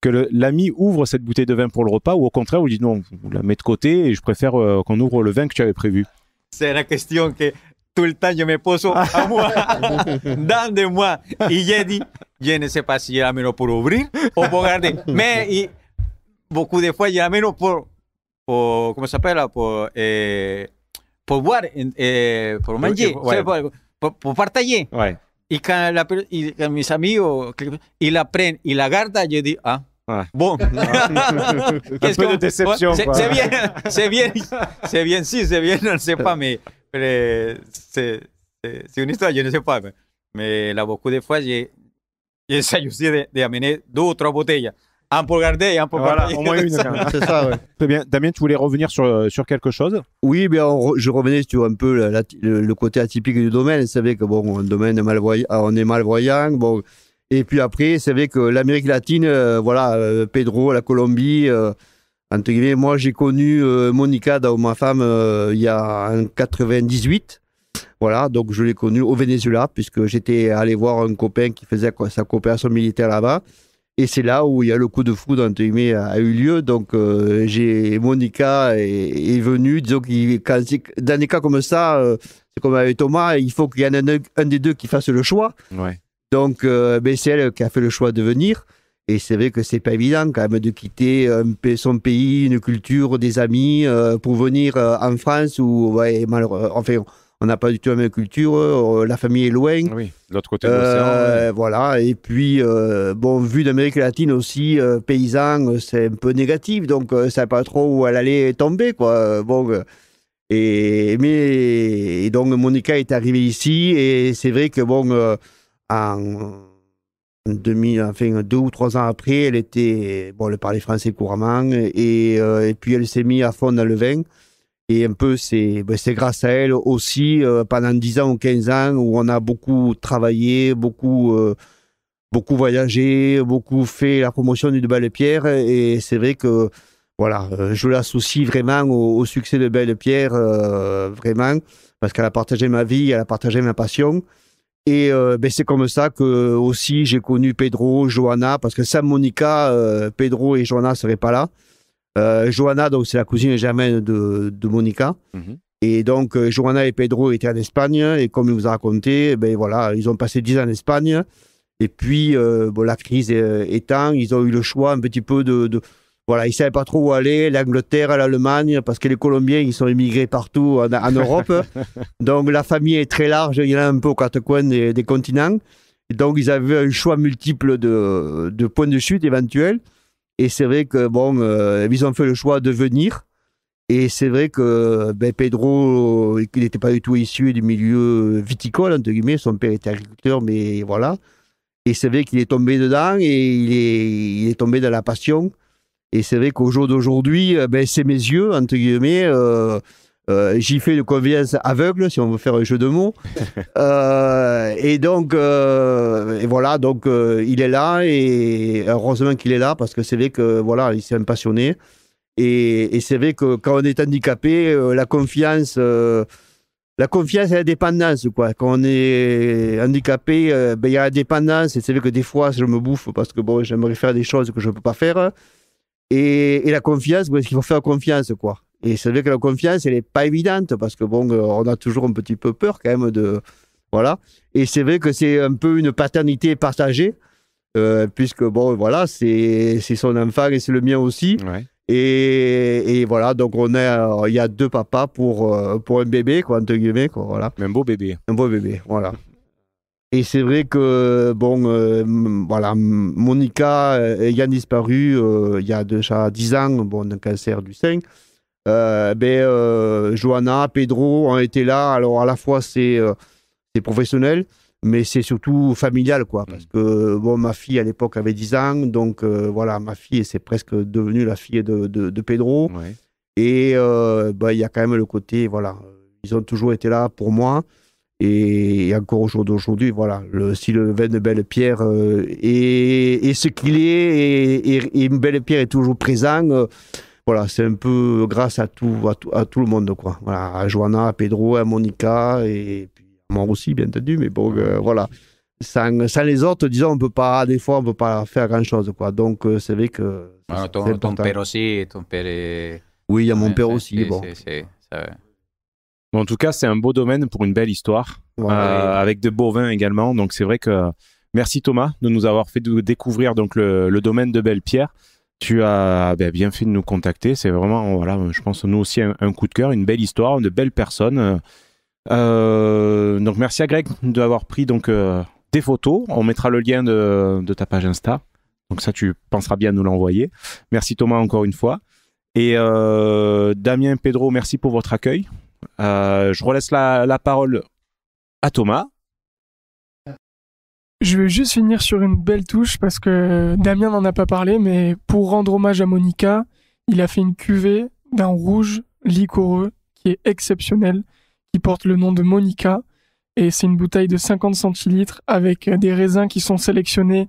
que l'ami ouvre cette bouteille de vin pour le repas ou au contraire vous dites non, vous la mettez de côté et je préfère euh, qu'on ouvre le vin que tu avais prévu C'est la question que tout le temps je me pose à moi, dans de moi. Et a dit, je ne sais pas si la pour ouvrir ou pour garder. Mais beaucoup de fois, la l'amène pour por, ¿cómo se apela? Por, eh, por War, eh, por Manji, por, por, por Y, can, la, y mis amigos, y la pren, y la garda, yo digo, ah, Ah. Bon. Ah. es decepción. Se, se, viene, se viene, se viene, sí, se viene, no sepa, me, pero, se, se, c'est yo no je ne sais pas, mais, mais là, beaucoup de fois, y de, de amener dos o tres botellas. Un pour garder et un pour voilà, au moins une. C'est ça, bien. Damien, tu voulais revenir sur, euh, sur quelque chose Oui, eh bien, je revenais, sur un peu le, côté atypique du domaine. C'est que, bon, un domaine, malvoyant, euh, on est malvoyant. Bon. Et puis après, c'est vrai que l'Amérique latine, euh, voilà, Pedro, la Colombie, moi, j'ai connu Monica, ma femme, il y a en 98. Voilà, donc je l'ai connue au Venezuela, puisque j'étais allé voir un copain qui faisait sa coopération militaire là-bas. Et c'est là où il y a le coup de foudre, entre guillemets, a, a eu lieu. Donc, euh, j'ai Monica est, venue. Disons dans des cas comme ça, euh, c'est comme avec Thomas, il faut qu'il y en ait un, des deux qui fasse le choix. Ouais. Donc, euh, ben, c'est elle qui a fait le choix de venir. Et c'est vrai que c'est pas évident quand même de quitter son pays, une culture, des amis pour venir en France ou enfin on n'a pas du tout la même culture, euh, la famille est loin. Ah oui, l'autre côté de l'océan. Euh, voilà, et puis, euh, bon, vu d'Amérique latine aussi, paysan, c'est un peu négatif, donc ça ne pas trop où elle allait tomber, quoi. Bon. Et, mais, donc Monica est arrivée ici et c'est vrai que bon, en, deux ou trois ans après, elle était, bon, elle parlait français couramment et, et puis elle s'est mise à fond dans le vin. Et un peu, c'est ben, grâce à elle aussi, euh, pendant 10 ans ou 15 ans, où on a beaucoup travaillé, beaucoup, euh, beaucoup voyagé, beaucoup fait la promotion du Belle-Pierre. Et c'est vrai que voilà, euh, je l'associe vraiment au, succès de Belle-Pierre, vraiment, parce qu'elle a partagé ma vie, elle a partagé ma passion. Et ben, c'est comme ça que aussi j'ai connu Pedro, Johanna, parce que sans Monica, Pedro et Johanna seraient pas là. Joana euh, Johanna, donc c'est la cousine germaine de, de Monica. Mhm. Et donc, euh, Johanna et Pedro étaient en Espagne. Et comme il vous a raconté, ben voilà, ils ont passé 10 ans en Espagne. Et puis, euh, bon, la crise étant, ils ont eu le choix un petit peu de. de voilà, ils ne savaient pas trop où aller, l'Angleterre, l'Allemagne, parce que les Colombiens, ils sont émigrés partout en, Europe. donc, la famille est très large, il y en a un peu aux quatre coins des, des continents. Et donc, ils avaient un choix multiple de, de points de chute éventuels. Et c'est vrai que bon, euh, ils ont fait le choix de venir. Et c'est vrai que ben, Pedro, qui n'était pas du tout issu du milieu viticole, entre guillemets, son père était agriculteur, mais voilà. Et c'est vrai qu'il est tombé dedans et il est, tombé dans la passion. Et c'est vrai qu'au jour d'aujourd'hui, euh, ben, c'est mes yeux, entre guillemets. Euh, euh, j'y fais une confiance aveugle, si on veut faire un jeu de mots. Euh, et donc, euh, voilà, donc il est là, et heureusement qu'il est là, parce que c'est vrai que voilà, il s'est passionné. Et, c'est vrai que quand on est handicapé, la confiance, la confiance et la dépendance, quoi. Quand on est handicapé, ben, il y a la dépendance, et c'est vrai que des fois, je me bouffe parce que bon, j'aimerais faire des choses que je ne peux pas faire. Et, et la confiance, parce qu'il faut faire confiance, quoi. Et c'est vrai que la confiance, elle n'est pas évidente parce que bon, euh, on a toujours un petit peu peur quand même de. Voilà. Et c'est vrai que c'est un peu une paternité partagée, euh, puisque bon, voilà, c'est son enfant et c'est le mien aussi. Et, voilà, donc on est euh, il y a deux papas pour, pour un bébé, quoi, entre guillemets, quoi, voilà. Un beau bébé. Un beau bébé, voilà. Et c'est vrai que, bon, voilà, Monica a disparu il y a déjà 10 ans, bon, d'un cancer du sein, euh, ben, euh, Johanna, Pedro ont été là. Alors à la fois euh, c'est professionnel, mais c'est surtout familial, quoi. Parce que bon, ma fille à l'époque avait 10 ans, donc voilà, ma fille c'est presque devenue la fille de, de, Pedro. Et ben, il y a quand même le côté, voilà, ils ont toujours été là pour moi. Et, encore aujourd'hui, voilà, le, si le vin de Belle-Pierre est, ce qu'il est et, et, et Belle-Pierre est toujours présent, voilà, c'est un peu grâce à tout, à tout, à tout le monde, quoi. Voilà, à Joanna, à Pedro, à Monica, et puis à moi aussi, bien entendu, mais bon, euh, voilà. Sans, les autres, disons, on peut pas, des fois, on peut pas faire grand-chose, quoi. Donc, euh, c'est vrai que... Ah, ton, père aussi, ton père est... Oui, il y a mon père aussi, bon. C'est, En tout cas, c'est un beau domaine pour une belle histoire, euh, avec de beaux vins également, donc c'est vrai que... Merci Thomas de nous avoir fait découvrir donc le, le domaine de Belle-Pierre. Tu as ben, bien fait de nous contacter. C'est vraiment, voilà, je pense, nous aussi un, coup de cœur, une belle histoire, de belles personnes. Euh, donc merci à Greg d'avoir pris donc euh, des photos. On mettra le lien de, ta page Insta. Donc ça, tu penseras bien à nous l'envoyer. Merci Thomas encore une fois. Et euh, Damien, Pedro, merci pour votre accueil. je relaisse la parole à Thomas je veux juste finir sur une belle touche parce que Damien n'en a pas parlé, mais pour rendre hommage à Monica, il a fait une cuvée d'un rouge liquoreux qui est exceptionnel, qui porte le nom de Monica. Et c'est une bouteille de 50 centilitres avec euh, des raisins qui sont sélectionnés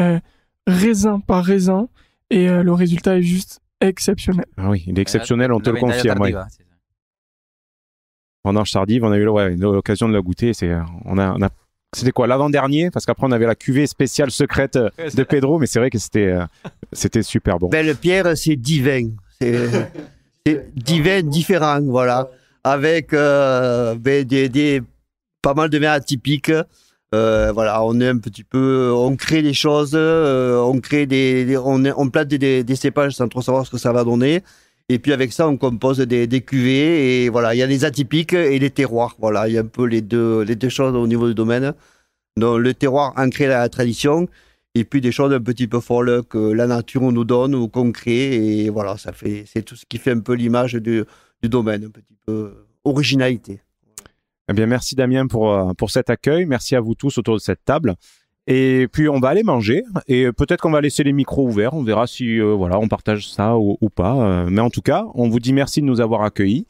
euh, raisin par raisin. Et euh, le résultat est juste exceptionnel. Ah oui, il est exceptionnel, on te le confirme. Pendant Chardive, on a eu l'occasion de la goûter. on, on c'était quoi l'avant-dernier parce qu'après on avait la cuvée spéciale secrète euh, de Pedro mais c'est vrai que c'était euh, c'était super bon. Ben, le Pierre c'est divin. C'est divin différent voilà avec euh, ben, pas mal de vins atypiques. voilà, on est un petit peu, on crée des choses, on crée des, on, on plante des, cépages sans trop savoir ce que ça va donner. Et puis avec ça, on compose des, des cuvées. Et voilà, il y a les atypiques et les terroirs. Voilà, il y a un peu les deux, les deux choses au niveau du domaine. Donc le terroir ancré la tradition. Et puis des choses un petit peu folles que la nature nous donne ou qu'on crée. Et voilà, ça fait, c'est tout ce qui fait un peu l'image du, du domaine, un petit peu originalité. Eh bien, merci Damien pour, euh, pour cet accueil. Merci à vous tous autour de cette table. Et puis on va aller manger et peut-être qu'on va laisser les micros ouverts. On verra si euh, voilà on partage ça ou, pas. Euh, mais en tout cas, on vous dit merci de nous avoir accueillis.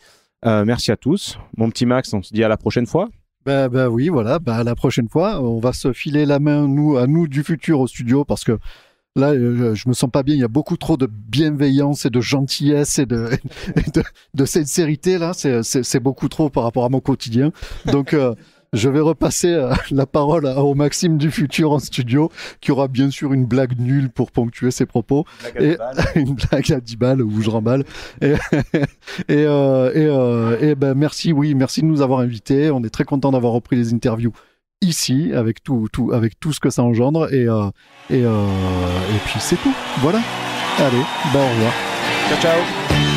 Euh, merci à tous. Mon petit Max, on se dit à la prochaine fois. Ben, oui, voilà. Bah, à la prochaine fois, on va se filer la main nous à nous du futur au studio parce que là, je me sens pas bien. Il y a beaucoup trop de bienveillance et de gentillesse et de, de, de, sincérité là. C'est beaucoup trop par rapport à mon quotidien. Donc je vais repasser euh, la parole euh, au Maxime du futur en studio, qui aura bien sûr une blague nulle pour ponctuer ses propos. Une blague à 10 balles. une blague à 10 balles où je remballe. Et, et, euh, et, ben merci, oui, merci de nous avoir invités. On est très content d'avoir repris les interviews ici, avec tout, tout, avec tout ce que ça engendre. Et, et, et puis c'est tout. Voilà. Allez, bon au revoir. Ciao, ciao.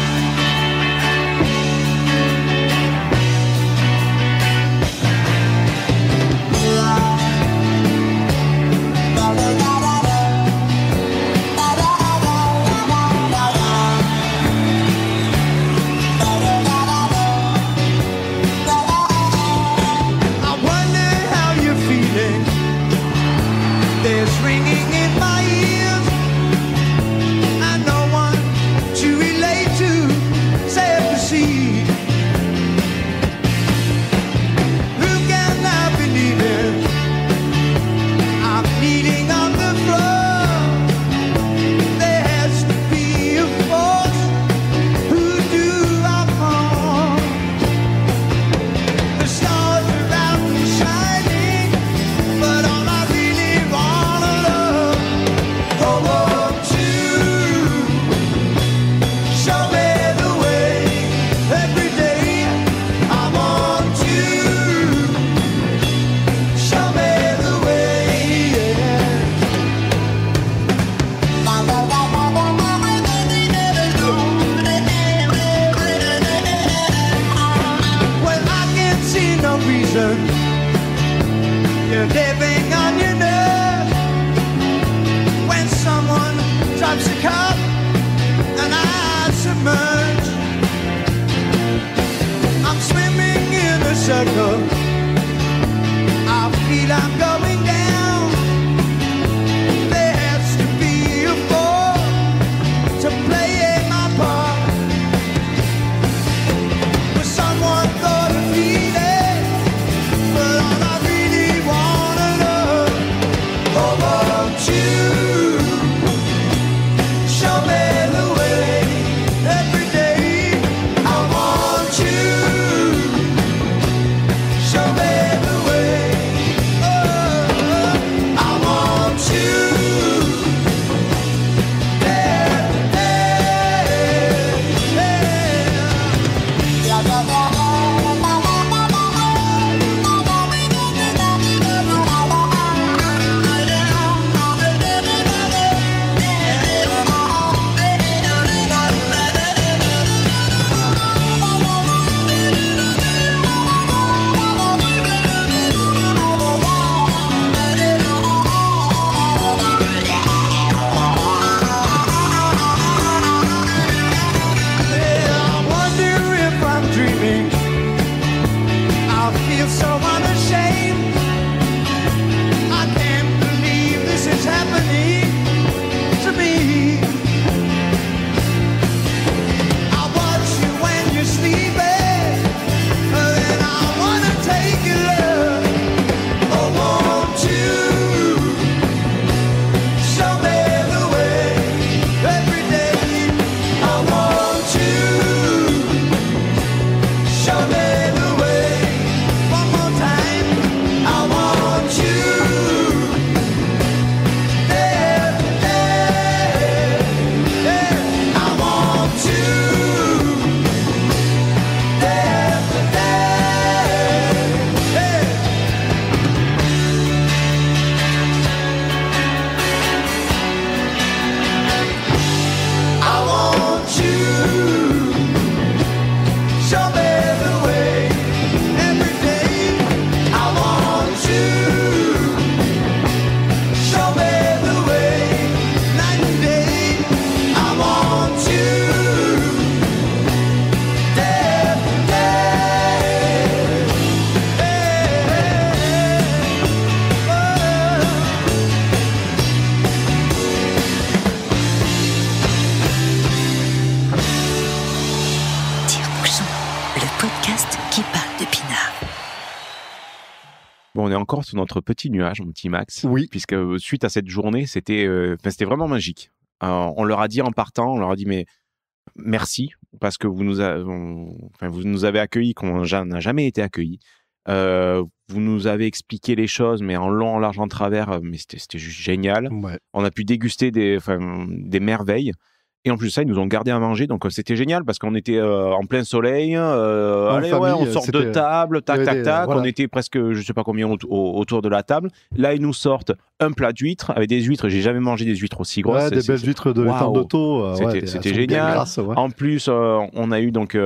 sous notre petit nuage, mon petit Max. Oui. Puisque euh, suite à cette journée, c'était euh, vraiment magique. on leur a dit en partant, on leur a dit mais merci parce que vous nous, avez accueillis qu'on n'a jamais été accueillis. Euh, vous nous avez expliqué les choses, mais en long, en large, en travers, mais c'était juste génial. On a pu déguster des merveilles. Et en plus de ça, ils nous ont gardé à manger. Donc, euh, c'était génial parce qu'on était euh, en plein soleil. Euh, allez, on sort de table, tac, tac, tac. On était presque, je sais pas combien, autour de la table. Là, ils nous sortent un plat d'huîtres avec des huîtres. J'ai jamais mangé des huîtres aussi grosses. des belles huîtres de wow. d'auto. C'était génial. en plus, on a eu donc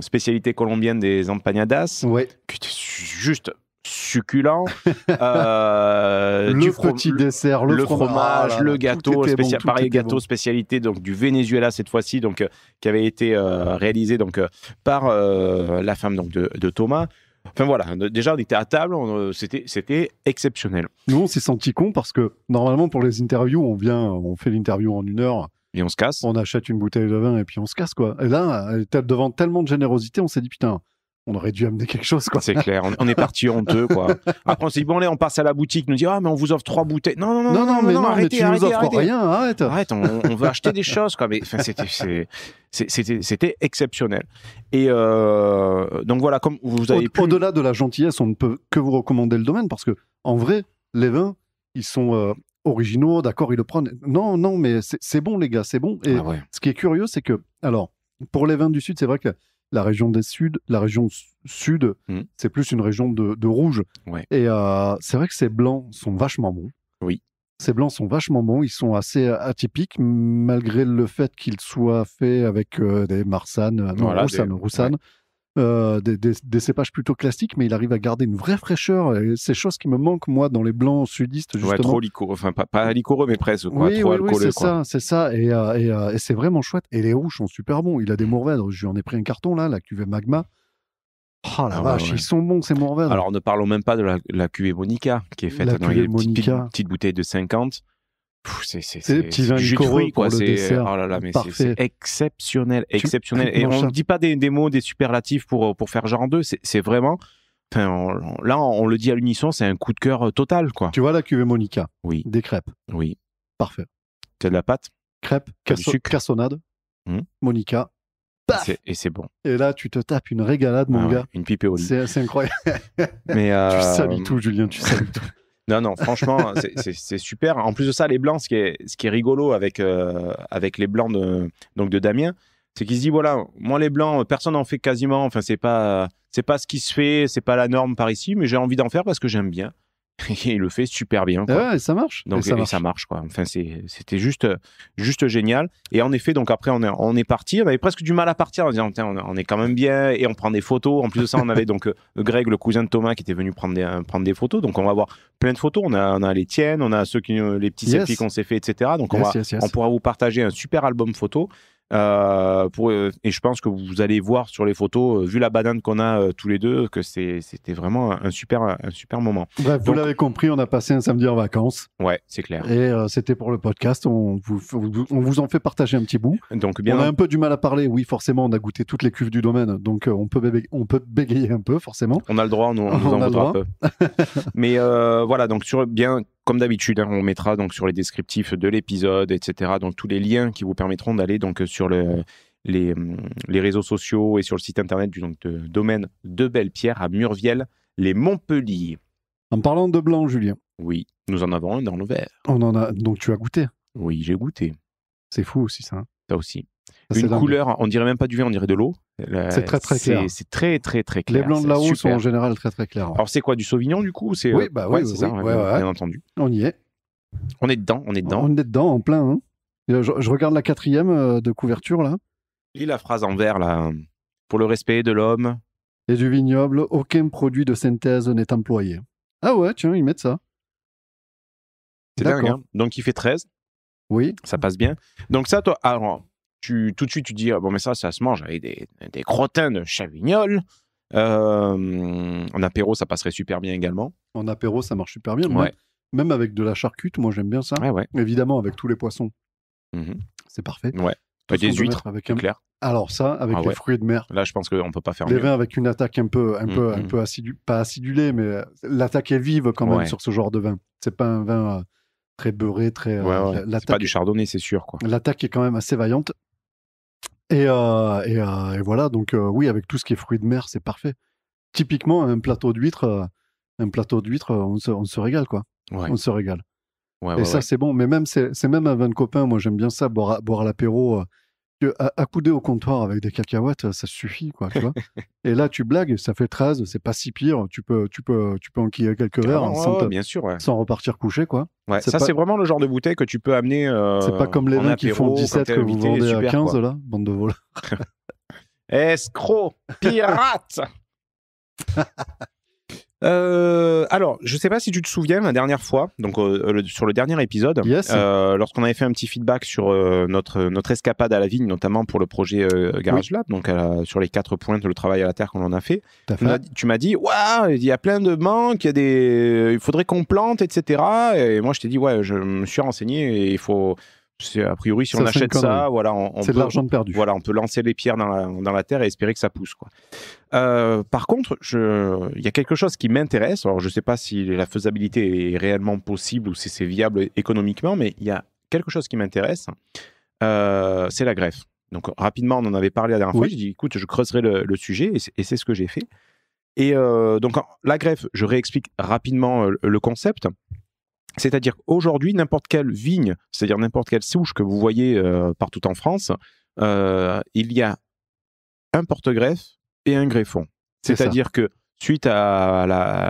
spécialité colombienne des empanadas. Qui était juste succulent. Euh, le petit dessert, le, fromage, ah le gâteau, spécial, pareil gâteau spécialité donc du Venezuela cette fois-ci, donc euh, qui avait été euh, réalisé donc par la femme donc de, Thomas. Enfin voilà, déjà on était à table, c'était c'était exceptionnel. Nous on s'est senti con parce que normalement pour les interviews on vient, on fait l'interview en une heure. Et on se casse. On achète une bouteille de vin et puis on se casse quoi. Et là, devant tellement de générosité, on s'est dit putain, on aurait dû amener quelque chose. Quoi. C'est clair, on, est parti honteux. Quoi. Après, on s'est dit, bon, allez, on passe à la boutique, nous dit, ah, mais on vous offre trois bouteilles. Non, non, non, non, mais, arrêtez, arrêtez, nous rien, arrête. Arrête, on, veut acheter des choses. Quoi. Mais c'était, exceptionnel. Et euh, donc voilà, comme vous avez pu... Au-delà de la gentillesse, on ne peut que vous recommander le domaine parce que, en vrai, les vins, ils sont. Euh, originaux, d'accord, ils le prennent. Non, non, mais c'est, bon, les gars, c'est bon. Et ah ce qui est curieux, c'est que, alors, pour les vins du Sud, c'est vrai que la région des Sud la région Sud, hmm. c'est plus une région de, de rouge. Et euh, c'est vrai que ces blancs sont vachement bons. Oui. Ces blancs sont vachement bons, ils sont assez atypiques, malgré le fait qu'ils soient faits avec euh, des Marsannes, euh, voilà, des... Roussanes, euh, des, cépages plutôt classiques, mais il arrive à garder une vraie fraîcheur. c'est chose qui me manque, moi, dans les blancs sudistes, justement. Ouais, trop enfin, pas, pas mais presque. Oui, oui, oui, c'est ça, c'est ça. Et, euh, euh, et, c'est vraiment chouette. Et les rouges sont super bons. Il a des Mourvèdres, je ai pris un carton, là, la cuvée Magma. Oh la ah, vache, ils sont bons ces Mourvèdres. Alors, ne parlons même pas de la, cuvée Monica, qui est faite la dans une petite, petite bouteille de 50 c'est petits quoi. C'est oh exceptionnel, exceptionnel. et on ne dit pas des, mots, des superlatifs pour euh, pour faire genre en deux. C'est vraiment. là, on le dit à l'unisson, c'est un coup de cœur euh, total, quoi. Tu vois la cuvée Monica Oui. Des crêpes. Oui. Parfait. as de la pâte Crêpes, cassonade, hmm. Monica. et c'est bon. Et là, tu te tapes une régalade, mon ah gars. Une pipe lit. C'est incroyable. Mais Tu salis euh, tout, Julien, tu salis tout. Non, non, franchement, c'est super. En plus de ça, les blancs, ce qui est, ce qui est rigolo avec, euh, avec les blancs de, donc de Damien, c'est qu'il se dit voilà, moi les blancs, euh, personne n'en fait quasiment. Enfin, c'est pas, pas ce qui se fait, c'est pas la norme par ici, mais j'ai envie d'en faire parce que j'aime bien. et il le fait super bien. Quoi. ouais, ça marche. Donc, ça, marche. quoi. Enfin, c'était juste, juste génial. Et en effet, donc après, on est, on est parti. On avait presque du mal à partir en disant, on, est quand même bien et on prend des photos. En plus de ça, on avait donc euh, Greg, le cousin de Thomas, qui était venu prendre des, prendre des photos. Donc, on va avoir plein de photos. On a, on a les tiennes, on a ceux qui, euh, les petits selfies qu'on s'est fait, etc. Donc, on, on pourra vous partager un super album photo. Euh, pour, euh, et je pense que vous allez voir sur les photos, euh, vu la banane qu'on a tous les deux, que c'était vraiment un super, un super moment. vous l'avez compris, on a passé un samedi en vacances. Ouais, c'est clair. Et c'était pour le podcast. On vous, on vous en fait partager un petit bout. Donc, bien on a un peu du mal à parler. Oui, forcément, on a goûté toutes les cuves du domaine. Donc, on, peut bégayer, on peut bégayer un peu, forcément. On a le droit, on, nous en voudra un peu. Mais voilà, donc sur bien comme d'habitude, hein, on mettra donc sur les descriptifs de l'épisode, etc. Donc tous les liens qui vous permettront d'aller donc sur les, hum, les, réseaux sociaux et sur le site internet du donc, de, domaine de Belle-Pierre à Murviel, les Montpellier. En parlant de blanc, Julien. Oui, nous en avons un dans le vert. On en a. Donc tu as goûté. Oui, j'ai goûté. C'est fou aussi ça. Hein. Ça aussi. Une couleur, on dirait même pas du vin, on dirait de l'eau. C'est très très clair. C'est très très très clair. Les blancs de la haut sont en général très très clairs. Alors c'est quoi du Sauvignon du coup euh, Oui, bah oui, c'est ça, bien, entendu. On y est. On est dedans, on est dedans. On est dedans en plein. Hein. Euh, je, regarde la quatrième euh, de couverture là. Et la phrase en vert là. Pour le respect de l'homme. Et du vignoble, aucun produit de synthèse n'est employé. Ah ouais, tiens, ils mettent ça. C'est dingue. Hein. Donc il fait 13. Oui. Ça passe bien. Donc ça, toi, alors, ah, tout de suite, tu dis, ah, bon, mais ça, ça se mange avec des, des crottins de chavignol. Euh, en apéro, ça passerait super bien également. En apéro, ça marche super bien. Même, avec de la charcute, moi, j'aime bien ça. Évidemment, avec tous les poissons. Mhm. C'est parfait. Ouais. des huîtres, avec un... clair. Alors ça, avec ah les fruits de mer. Là, je pense qu'on ne peut pas faire Les vins avec une attaque un peu, un peu, un mhm. peu pas acidulée, mais euh, l'attaque est vive quand même sur ce genre de vin. C'est pas un vin... Euh, très beurré, très. Ouais, C'est pas du chardonnay, c'est sûr. L'attaque est quand même assez vaillante. Et, euh, euh, et, voilà, donc euh, oui, avec tout ce qui est fruits de mer, c'est parfait. Typiquement, un plateau d'huîtres, un plateau d'huîtres, on, se, régale, quoi. On se régale. et ça, c'est bon. Mais même, c'est même un vin de copain. Moi, j'aime bien ça, boire boire l'apéro accoudé au comptoir avec des cacahuètes, ça suffit, quoi, et là, tu blagues, ça fait 13, c'est pas si pire. Tu peux, tu peux, tu peux enquiller quelques verres ah hein, sans, sans repartir coucher, quoi. ça, c'est vraiment le genre de bouteille que tu peux amener. Euh, c'est pas comme les vins qui font 17 que vous vendez à 15, là, bande de voleurs. Escroc, pirate Euh, alors, je sais pas si tu te souviens la dernière fois, donc euh, sur le dernier épisode, euh, lorsqu'on avait fait un petit feedback sur notre notre escapade à la vigne, notamment pour le projet Garage Lab, donc sur les quatre points de le travail à la terre qu'on en a fait. tu m'as dit, waouh, il y a plein de manques, il y a des, il faudrait qu'on plante, etc. Et moi, je t'ai dit, ouais, je me suis renseigné et il faut a priori, si on achète ça, voilà, on, de l'argent perdu. Voilà, on peut lancer les pierres dans la, terre et espérer que ça pousse. Quoi. Euh, par contre, il y a quelque chose qui m'intéresse. Alors, je ne sais pas si la faisabilité est réellement possible ou si c'est viable économiquement, mais il y a quelque chose qui m'intéresse. Euh, c'est la greffe. Donc, rapidement, on en avait parlé la dernière fois. Je dit, écoute, je creuserai le, sujet et c'est ce que j'ai fait. Et euh, donc, la greffe, je réexplique rapidement le concept. C'est-à-dire qu'aujourd'hui, n'importe quelle vigne, c'est-à-dire n'importe quelle souche que vous voyez euh, partout en France, euh, il y a un porte-greffe et un greffon. C'est-à-dire que suite à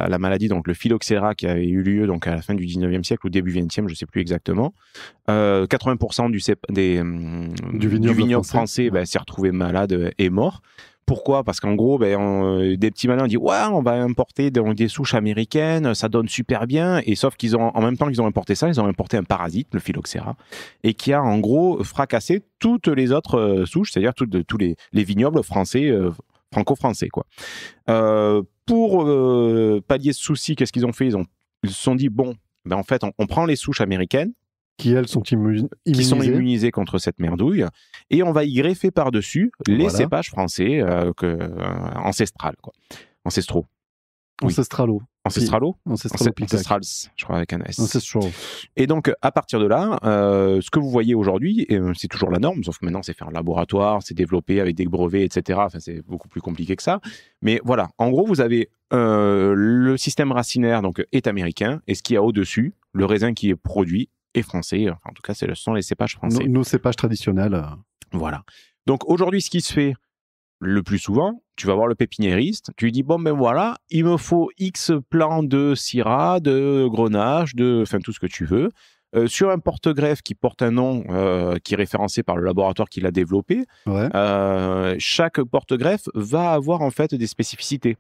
la, maladie, donc le phylloxéra qui avait eu lieu donc à la fin du 19e siècle ou début 20e, je ne sais plus exactement, 80% euh, du, des, hum, du vignoble, français, ben, s'est retrouvé malade et mort. Pourquoi Parce qu'en gros, ben, euh, des petits malins disent Ouais, on va importer des, souches américaines, ça donne super bien. Et sauf qu'ils ont, en même temps qu'ils ont importé ça, ils ont importé un parasite, le phylloxéra, et qui a en gros fracassé toutes les autres euh, souches, c'est-à-dire tous les, vignobles français, euh, franco-français. quoi. pour pallier ce souci, qu'est-ce qu'ils ont fait ils, ont, se sont dit Bon, ben en fait, on, prend les souches américaines, qui elles sont immunisées. sont contre cette merdouille. Et on va y greffer par-dessus les cépages français euh, que, euh, ancestrales, quoi. ancestraux. Ancestralo. Ancestralo Ancestrals, je crois, avec un S. Ancestral. Et donc, à partir de là, euh, ce que vous voyez aujourd'hui, c'est toujours la norme, sauf que maintenant, c'est fait en laboratoire, c'est développé avec des brevets, etc. Enfin, c'est beaucoup plus compliqué que ça. Mais voilà, en gros, vous avez le système racinaire donc, est américain, et ce qu'il y a au-dessus, le raisin qui est produit, et français. en tout cas, ce sont les cépages français. Nos, nos cépages traditionnels. Voilà. Donc aujourd'hui, ce qui se fait le plus souvent, tu vas voir le pépiniériste, tu lui dis bon ben voilà, il me faut X plants de syrah, de grenache, de enfin tout ce que tu veux. Euh, sur un porte-greffe qui porte un nom euh, qui est référencé par le laboratoire qui l'a développé, euh, chaque porte-greffe va avoir en fait des spécificités.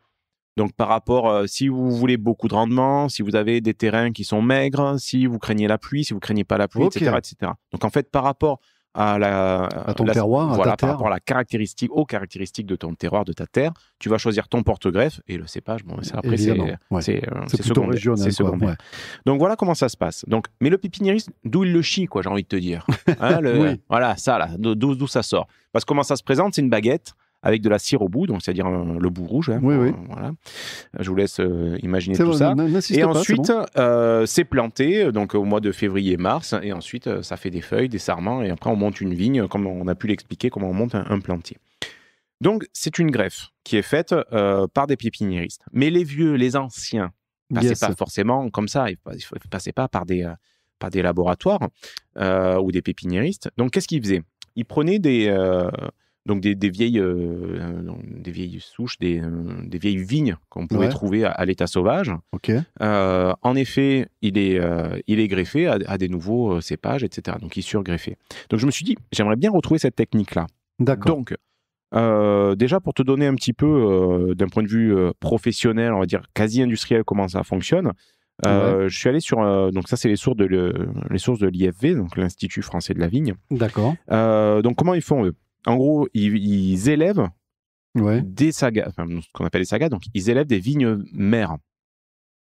Donc par rapport, euh, si vous voulez beaucoup de rendement, si vous avez des terrains qui sont maigres, si vous craignez la pluie, si vous craignez pas la pluie, etc., Donc en fait, par rapport à la, à ton terroir, rapport caractéristique, aux caractéristiques de ton terroir, de ta terre, tu vas choisir ton porte-greffe et le cépage. Bon, ça, après, c'est c'est euh, secondaire. Donc voilà comment ça se passe. Donc, mais le pépiniériste, d'où il le chie, quoi, j'ai envie de te dire. Hein, voilà, ça là, d'où ça sort. Parce que comment ça se présente, c'est une baguette avec de la cire au bout, donc c'est-à-dire euh, le bout rouge. Hein, oui, oui. Euh, voilà. Je vous laisse euh, imaginer tout ça. Et ensuite, c'est planté, donc au mois de février-mars, et ensuite ça fait des feuilles, des sarments, et après on monte une vigne, comme on a pu l'expliquer, comment on monte un, plantier. Donc c'est une greffe qui est faite par des pépiniéristes. Mais les vieux, les anciens, passaient bah, pas forcément comme ça, ils passaient pas par des par des laboratoires ou des pépiniéristes. Donc, qu'est-ce qu'ils faisaient Ils prenaient des, donc des, vieilles, euh, des vieilles souches, des, euh, des vieilles vignes qu'on pouvait trouver à, l'état sauvage. Euh, en effet, il est, il est greffé à, des nouveaux cépages, etc. Donc il est surgreffé. Donc je me suis dit, j'aimerais bien retrouver cette technique-là. D'accord. Donc, déjà pour te donner un petit peu d'un point de vue professionnel, on va dire quasi industriel, comment ça fonctionne. Je suis allé sur donc ça c'est les sources de les sources de l'IFV donc l'Institut français de la vigne. D'accord. donc comment ils font eux en gros, ils, élèvent des sagas, ce qu'on appelle des sagas, donc ils élèvent des vignes mères.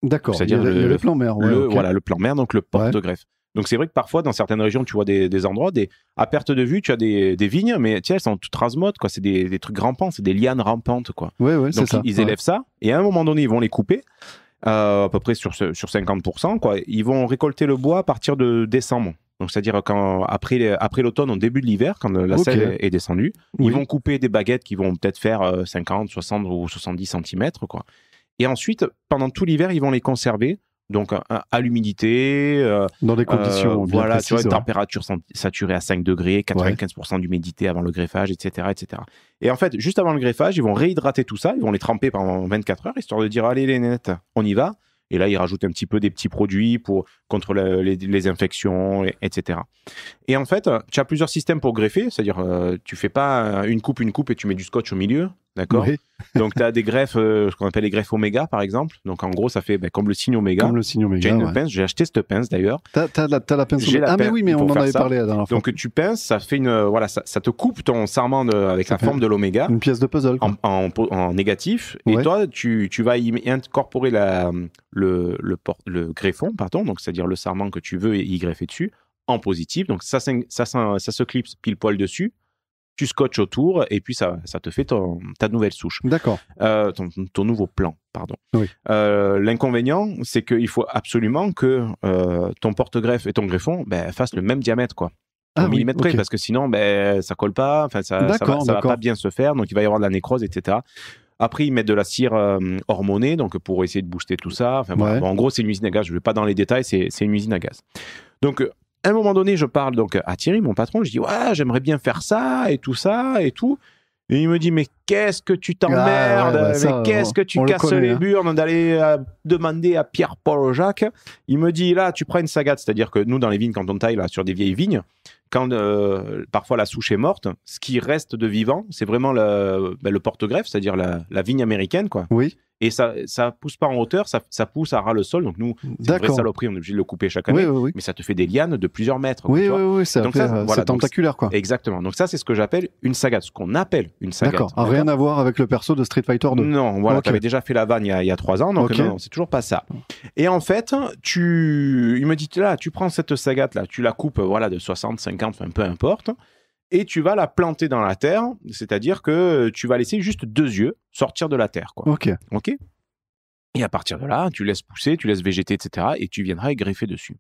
D'accord. C'est-à-dire le, plan mère. le, Voilà, le plan mère, donc le porte-greffe. Donc c'est vrai que parfois, dans certaines régions, tu vois des, endroits, à perte de vue, tu as des, vignes, mais tiens, elles sont toutes rasmodes, quoi. C'est des, trucs rampants, c'est des lianes rampantes, quoi. Ouais, ouais, Donc ils, ils élèvent ça, et à un moment donné, ils vont les couper, euh, à peu près sur, sur 50%, quoi. Ils vont récolter le bois à partir de décembre. Donc, c'est-à-dire quand après, après l'automne, au début de l'hiver, quand euh, la sève est descendue, ils vont couper des baguettes qui vont peut-être faire 50, euh, 60 ou 70 cm. Quoi. Et ensuite, pendant tout l'hiver, ils vont les conserver. Donc, euh, à l'humidité. Dans des conditions. voilà, température saturée à 5 degrés, 95% d'humidité avant le greffage, etc., etc. Et en fait, juste avant le greffage, ils vont réhydrater tout ça, ils vont les tremper pendant 24 heures, histoire de dire allez, les nettes, on y va. Et là, ils rajoutent un petit peu des petits produits pour, contre les, les, infections, etc. Et en fait, tu as plusieurs systèmes pour greffer, c'est-à-dire euh, tu fais pas une coupe, une coupe et tu mets du scotch au milieu. D'accord Donc, tu as des greffes, euh, ce qu'on appelle les greffes oméga, par exemple. Donc, en gros, ça fait ben, comme le signe oméga. Comme le signe oméga. J'ai une pince, j'ai acheté cette pince d'ailleurs. T'as, as la, la pince Ah, mais oui, mais on en avait parlé la dernière fois. Donc, tu pinces, ça fait une. Euh, voilà, ça, te coupe ton sarment avec la forme de l'oméga. Une pièce de puzzle. En, négatif. Et toi, tu, vas y incorporer la, le, le, le greffon, pardon, donc c'est-à-dire le sarment que tu veux y greffer dessus, en positif. Donc, ça, ça, ça se clipse pile poil dessus tu scotches autour et puis ça, te fait ta nouvelle souche. D'accord. Euh, ton, nouveau plan, pardon. Euh, l'inconvénient, c'est qu'il faut absolument que euh, ton porte-greffe et ton greffon ben, fassent le même diamètre, quoi. Ah millimètre près, parce que sinon, ben, ça colle pas, ça, ça, va, va pas bien se faire, donc il va y avoir de la nécrose, etc. Après, ils mettent de la cire hormonée, donc pour essayer de booster tout ça. en gros, c'est une usine à gaz. Je ne vais pas dans les détails, c'est une usine à gaz. Donc, à un moment donné, je parle donc à Thierry, mon patron, je dis ouais, j'aimerais bien faire ça et tout ça et tout. Et il me dit mais qu'est-ce que tu ah, t'emmerdes, bah, qu'est-ce que tu casses les hein. burnes d'aller euh, demander à Pierre-Paul Jacques. Il me dit là, tu prends une sagate, c'est-à-dire que nous dans les vignes quand on taille sur des vieilles vignes, quand euh, parfois la souche est morte, ce qui reste de vivant, c'est vraiment le, ben, porte-greffe, c'est-à-dire la, la, vigne américaine quoi. Oui et ça ça pousse pas en hauteur, ça, pousse à ras le sol. Donc nous, c'est une vraie saloperie, on est obligé de le couper chaque année, mais ça te fait des lianes de plusieurs mètres. Oui, oui, oui, donc tentaculaire quoi. Exactement. Donc ça, c'est ce que j'appelle une saga, ce qu'on appelle une saga. D'accord. Ah, rien à voir avec le perso de Street Fighter 2. Non, voilà, tu avais déjà fait la vanne il y a, trois ans, donc non, c'est toujours pas ça. Et en fait, tu, il me dit là, tu prends cette saga là, tu la coupes, voilà, de 60, 50, peu importe et tu vas la planter dans la terre, c'est-à-dire que tu vas laisser juste deux yeux sortir de la terre. Quoi. Ok. Ok. Et à partir de là, tu laisses pousser, tu laisses végéter, etc. Et tu viendras greffer dessus.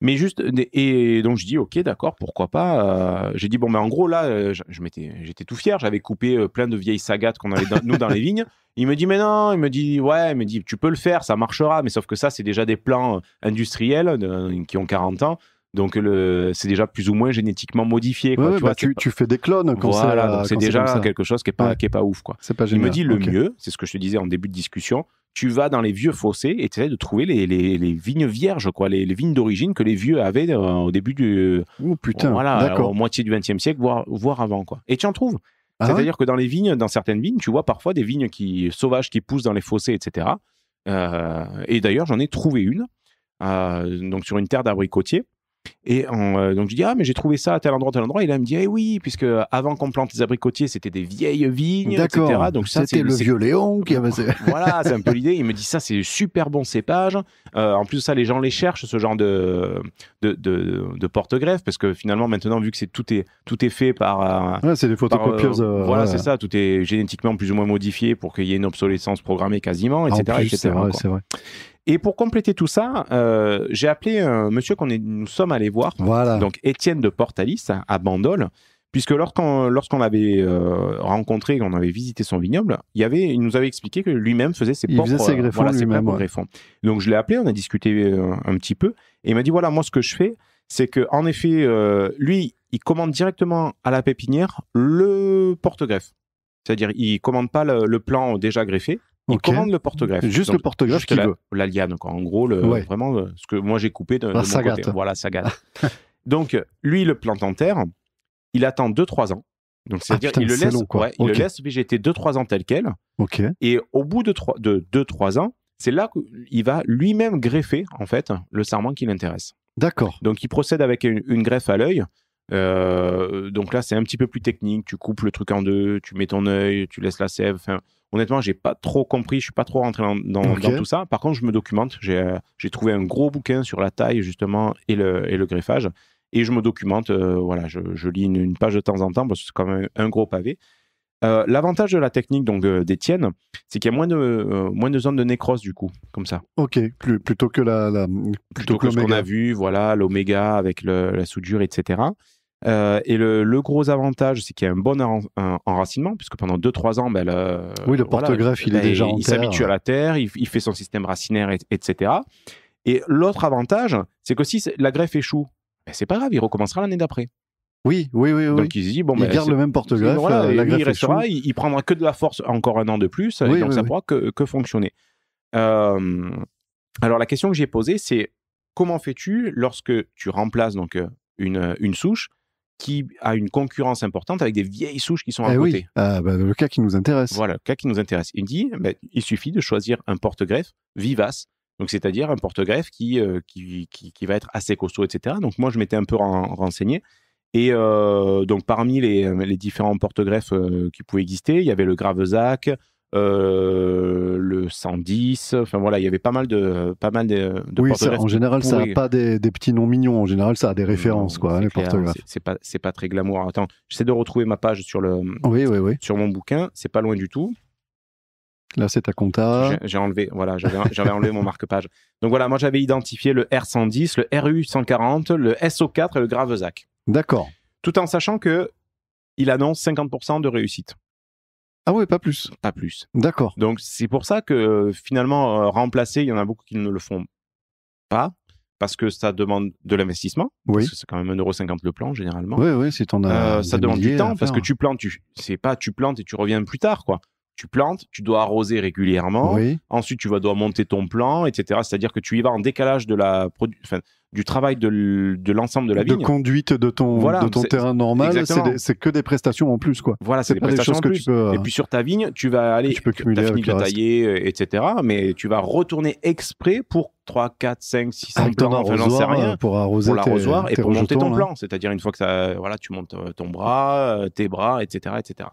Mais juste, et donc je dis, ok, d'accord, pourquoi pas. Euh, j'ai dit, bon, mais ben, en gros, là, euh, je, j'étais tout fier, j'avais coupé euh, plein de vieilles sagates qu'on avait, nous, dans les vignes. Il me dit, mais non, il me dit, ouais, il me dit, tu peux le faire, ça marchera, mais sauf que ça, c'est déjà des plants industriels qui ont 40 ans. Donc c'est déjà plus ou moins génétiquement modifié. Bah, tu, fais des clones quand voilà, c'est euh, déjà quelque chose qui est pas qui est pas ouf quoi. Pas Il me dit le mieux, c'est ce que je te disais en début de discussion. Tu vas dans les vieux fossés et tu essaies de trouver les, les, vignes vierges, quoi, les, vignes d'origine que les vieux avaient euh, au début du. Oh putain, voilà, euh, moitié du XXe siècle, voire, voire avant, quoi. Et tu en trouves. Ah C'est-à-dire que dans les vignes, dans certaines vignes, tu vois parfois des vignes qui sauvages qui poussent dans les fossés, etc. Euh, et d'ailleurs, j'en ai trouvé une, donc sur une terre d'abricotier et euh, donc je dis ah mais j'ai trouvé ça à tel endroit, tel endroit. Et là il me dit eh oui puisque avant qu'on plante les abricotiers c'était des vieilles vignes, etc. Donc ça c'était le vieux Léon qui avait. voilà c'est un peu l'idée. Il me dit ça c'est super bon cépage. Euh, en plus de ça les gens les cherchent ce genre de de, de, porte-greffe parce que finalement maintenant vu que c'est tout est tout est fait par. Euh, ouais, c'est des photocopieuses. voilà c'est ça tout est génétiquement plus ou moins modifié pour qu'il y ait une obsolescence programmée quasiment, etc. C'est vrai, c'est vrai. Et pour compléter tout ça, euh, j'ai appelé un monsieur qu'on nous sommes allés voir, voilà. donc Étienne de Portalis à Bandol, puisque lorsqu'on lorsqu'on l'avait euh, rencontré, qu'on avait visité son vignoble, il, y avait, il nous avait expliqué que lui-même faisait ses il faisait ses greffons. ses greffons. Donc je l'ai appelé, on a discuté euh, un, petit peu, et il m'a dit voilà, moi ce que je fais, c'est que en effet, lui, il commande directement à la pépinière le porte-greffe. C'est-à-dire, il commande pas le, le, plan déjà greffé, il commande le porte-greffe. Juste le porte-greffe qu'il la, veut. La en gros, vraiment ce que moi j'ai coupé de, mon côté. Voilà, sagate. donc lui, le plante en terre, il attend 2-3 ans. Donc ah, c'est-à-dire qu'il il, le laisse, ouais, le laisse végéter 2-3 ans tel quel. Et au bout de 2-3 de, ans, c'est là qu'il va lui-même greffer en fait le sarment qui l'intéresse. D'accord. Donc il procède avec une, greffe à l'œil. Euh, donc là, c'est un petit peu plus technique. Tu coupes le truc en deux, tu mets ton œil, tu laisses la sève. Enfin, Honnêtement, j'ai pas trop compris, je suis pas trop rentré dans, tout ça. Par contre, je me documente. Euh, j'ai trouvé un gros bouquin sur la taille, justement, et le, et le greffage. Et je me documente. Euh, voilà, je, lis une, page de temps en temps parce que c'est quand même un gros pavé. Euh, l'avantage de la technique donc d'Étienne, c'est qu'il y a moins de moins de zones de nécrose du coup, comme ça. Ok, plutôt que la, plutôt, que, que ce qu'on a vu, voilà l'oméga avec la soudure, etc. Euh, et le, gros avantage, c'est qu'il y a un bon enracinement, puisque pendant 2-3 ans, ben, le, oui, le porte-greffe, il est ben, déjà Il s'habitue à la terre, il, fait son système racinaire, etc. Et l'autre avantage, c'est que si la greffe échoue, ben, c'est pas grave, il recommencera l'année d'après. Oui, oui, oui. Donc il se dit, bon, il ben, garde le même porte-greffe. Euh, il restera, il, prendra que de la force encore un an de plus, donc ça pourra que, fonctionner. Euh, alors la question que j'ai posée, c'est comment fais-tu lorsque tu remplaces donc une souche qui a une concurrence importante avec des vieilles souches qui sont à eh côté. Oui. Ah, bah, le cas qui nous intéresse. Voilà, le cas qui nous intéresse. Il dit, bah, il suffit de choisir un porte-greffe vivace, donc c'est-à-dire un porte-greffe qui, euh, qui, va être assez costaud, etc. Donc moi, je m'étais un peu renseigné. Et euh, donc parmi les, différents porte-greffes euh, qui pouvaient exister, il y avait le Gravezac, euh, le 110. Enfin voilà, il y avait pas mal de pas mal de, de oui, en général, ça n'a pas des, petits noms mignons. En général, ça a des références quoi, hein, les C'est pas c'est pas très glamour. Attends, j'essaie de retrouver ma page sur le oui, oui, oui. sur mon bouquin. C'est pas loin du tout. Là, c'est à compta. J'ai enlevé, voilà, j'avais enlevé mon marque-page. Donc voilà, moi j'avais identifié le R110, le RU140, le SO4 et le Gravesac. D'accord. Tout en sachant que il annonce 50% de réussite. Ah oui, pas plus. Pas plus. D'accord. Donc c'est pour ça que euh, finalement, euh, remplacer, il y en a beaucoup qui ne le font pas parce que ça demande de l'investissement. Oui. c'est quand même 1,50€ le plan, généralement. Oui, oui, c'est ton. Euh, euh, ça demande du temps parce que tu plantes. Tu... C'est pas tu plantes et tu reviens plus tard, quoi. Tu plantes, tu dois arroser régulièrement. Oui. Ensuite, tu vas monter ton plan, etc. C'est-à-dire que tu y vas en décalage de la production du travail de l'ensemble de la vigne. De conduite de ton, de ton terrain normal, c'est que des prestations en plus. Quoi. Voilà, c'est des prestations Que tu peux, euh, et puis sur ta vigne, tu vas aller, tu peux fini de tailler, euh, etc. Mais tu vas retourner exprès pour 3, 4, 5, 6, 5 heures enfin, sais rien, euh, pour arroser l'arrosoir et pour monter ton plan. C'est-à-dire une fois que ça, voilà, tu montes ton bras, tes bras, etc. etc.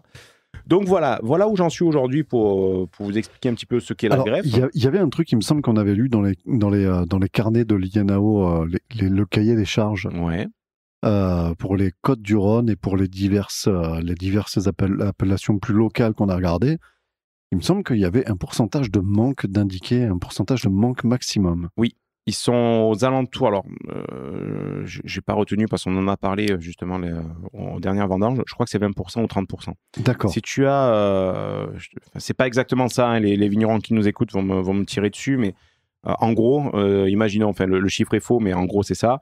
Donc voilà, voilà où j'en suis aujourd'hui euh, pour, vous expliquer un petit peu ce qu'est la grève. Il y, avait un truc, il me semble qu'on avait lu dans les, dans euh, carnets de l'INAO, euh, les, le cahier des charges. Ouais. pour les côtes du Rhône et pour les diverses, appellations plus locales qu'on a regardées, il me semble qu'il y avait un pourcentage de manque d'indiqués, un pourcentage de manque maximum. Oui, ils sont aux alentours. Alors, euh, je j'ai pas retenu parce qu'on en a parlé euh, justement aux euh, dernières vendanges. Je crois que c'est 20% ou 30%. D'accord. Si tu as, c'est pas exactement ça. Hein, les, vignerons qui nous écoutent vont me, tirer dessus, mais en gros, imaginons. Enfin, le, chiffre est faux, mais en gros, c'est ça.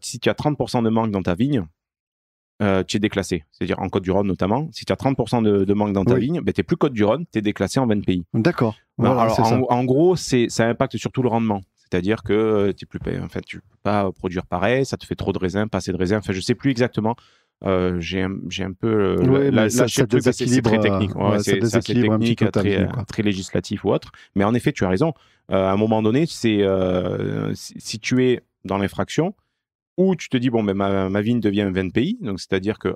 si tu as 30% de manque dans ta vigne, tu es déclassé. C'est-à-dire en Côte-du-Rhône notamment, si tu as 30% de, manque dans ta vigne, ben, tu n'es plus Côte-du-Rhône, tu es déclassé en 20 pays. D'accord. en, en, gros, ça impacte surtout le rendement. C'est-à-dire que euh, tu plus, en fait, tu peux pas produire pareil, ça te fait trop de raisins, pas assez de raisins. Enfin, je sais plus exactement. Euh, j'ai un, peu euh, la, ça, c'est très technique c'est très, législatif ou autre mais en effet tu as raison à un moment donné c'est situé si tu es dans l'infraction ou tu te dis bon ben, ma, ma vigne devient un 20 pays donc c'est à dire que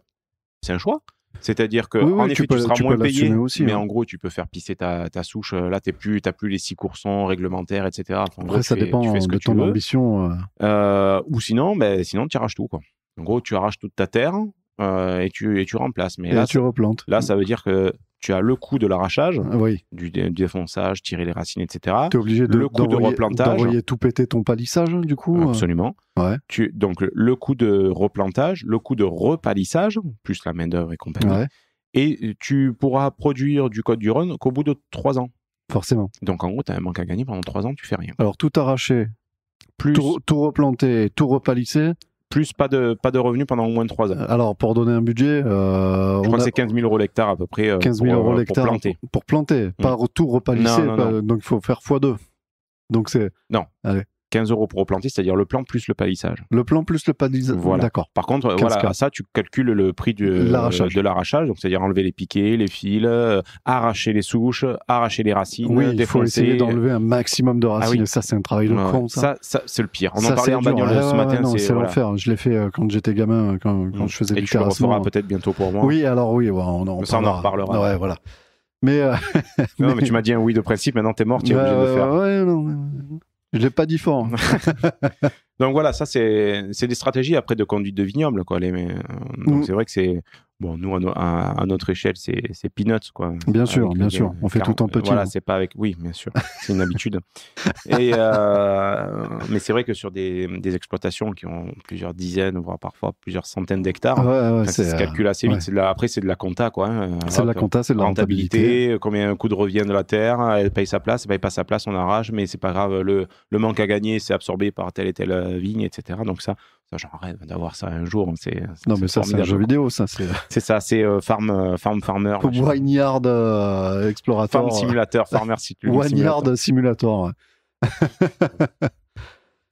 c'est un choix c'est-à-dire que en effet, tu, peux, seras moins payé, mais hein. en gros, tu peux faire pisser ta, souche. Euh, là, tu plus, t'as plus les 6% réglementaires, etc. Après, ça dépend ce de que ton ambition. Euh. Euh, ou sinon, ben, sinon, tu arraches tout. Quoi. En gros, tu arraches toute ta terre, euh, et, tu, et tu remplaces. Mais là, tu replantes. Là, ça veut dire que tu as le coût de l'arrachage, ah du, défonçage, tirer les racines, etc. Tu es obligé de, le coût de replantage. D'envoyer tout péter ton palissage, du coup euh. Absolument. Ouais. Tu, donc, le coût de replantage, le coût de repalissage, plus la main-d'œuvre et compagnie. Et tu pourras produire du code du run qu'au bout de trois ans. Forcément. Donc, en gros, tu as un manque à gagner pendant trois ans, tu fais rien. Alors, tout arraché, plus... tout, tout replanté, tout repalissé, plus pas de, pas de revenus pendant au moins 3 ans. Euh, alors, pour donner un budget. Euh, je crois que c'est 15 000 euros l'hectare à peu près. 15 euh, pour, euros euh, l'hectare. Pour planter. Pour planter, pas mm. tout repalisser. donc, il faut faire x2. Donc, c'est. Non. Allez. 15 euros pour replanter, c'est-à-dire le plan plus le palissage. Le plan plus le palissage. D'accord. Par contre, voilà, ça, tu calcules le prix du, euh, de l'arrachage, donc c'est-à-dire enlever les piquets, les fils, euh, arracher les souches, arracher les racines, oui, Il faut essayer d'enlever un maximum de racines. Ah ça, c'est un travail de con. Ça, ça, c'est le pire. On en parlait en bagnole ah ce matin. Non, c'est, c'est l'enfer. Je l'ai fait euh, quand j'étais gamin, quand, quand faisais mm. je faisais Et tu le referas peut-être bientôt pour moi. Oui, alors oui, on en on en reparlera. Ouais, voilà. Mais, non, mais tu m'as dit un oui de principe, maintenant t'es mort, tu es bah, obligé de faire. Ouais, non. Je l'ai pas dit fort. donc voilà, ça c'est des stratégies après de conduite de vignoble quoi. Euh, donc c'est vrai que c'est Bon, nous, à, notre échelle, c'est peanuts, quoi. Bien sûr, euh, bien sûr. On fait tout en petit. Voilà, c'est pas avec. Oui, bien sûr. C'est une habitude. Et, euh, mais c'est vrai que sur des, exploitations qui ont plusieurs dizaines, voire parfois plusieurs centaines d'hectares, ça se calcule assez vite. après, c'est de la compta, quoi. Hein. C'est de la compta, c'est de la rentabilité. Combien un coup de revient de la terre Elle paye sa place, elle paye pas sa place, on arrache, mais c'est pas grave. Le, le manque à gagner, c'est absorbé par telle et telle euh, vigne, etc. Donc ça, J'en rêve d'avoir ça un jour. C'est, non, mais ça, c'est un jeu vidéo, ça. C'est, euh, c'est ça, c'est euh, euh, farm, Farmer. Wineyard Wineyard Explorator. Farm Simulator, Farmer Simulator. Wineyard Simulator.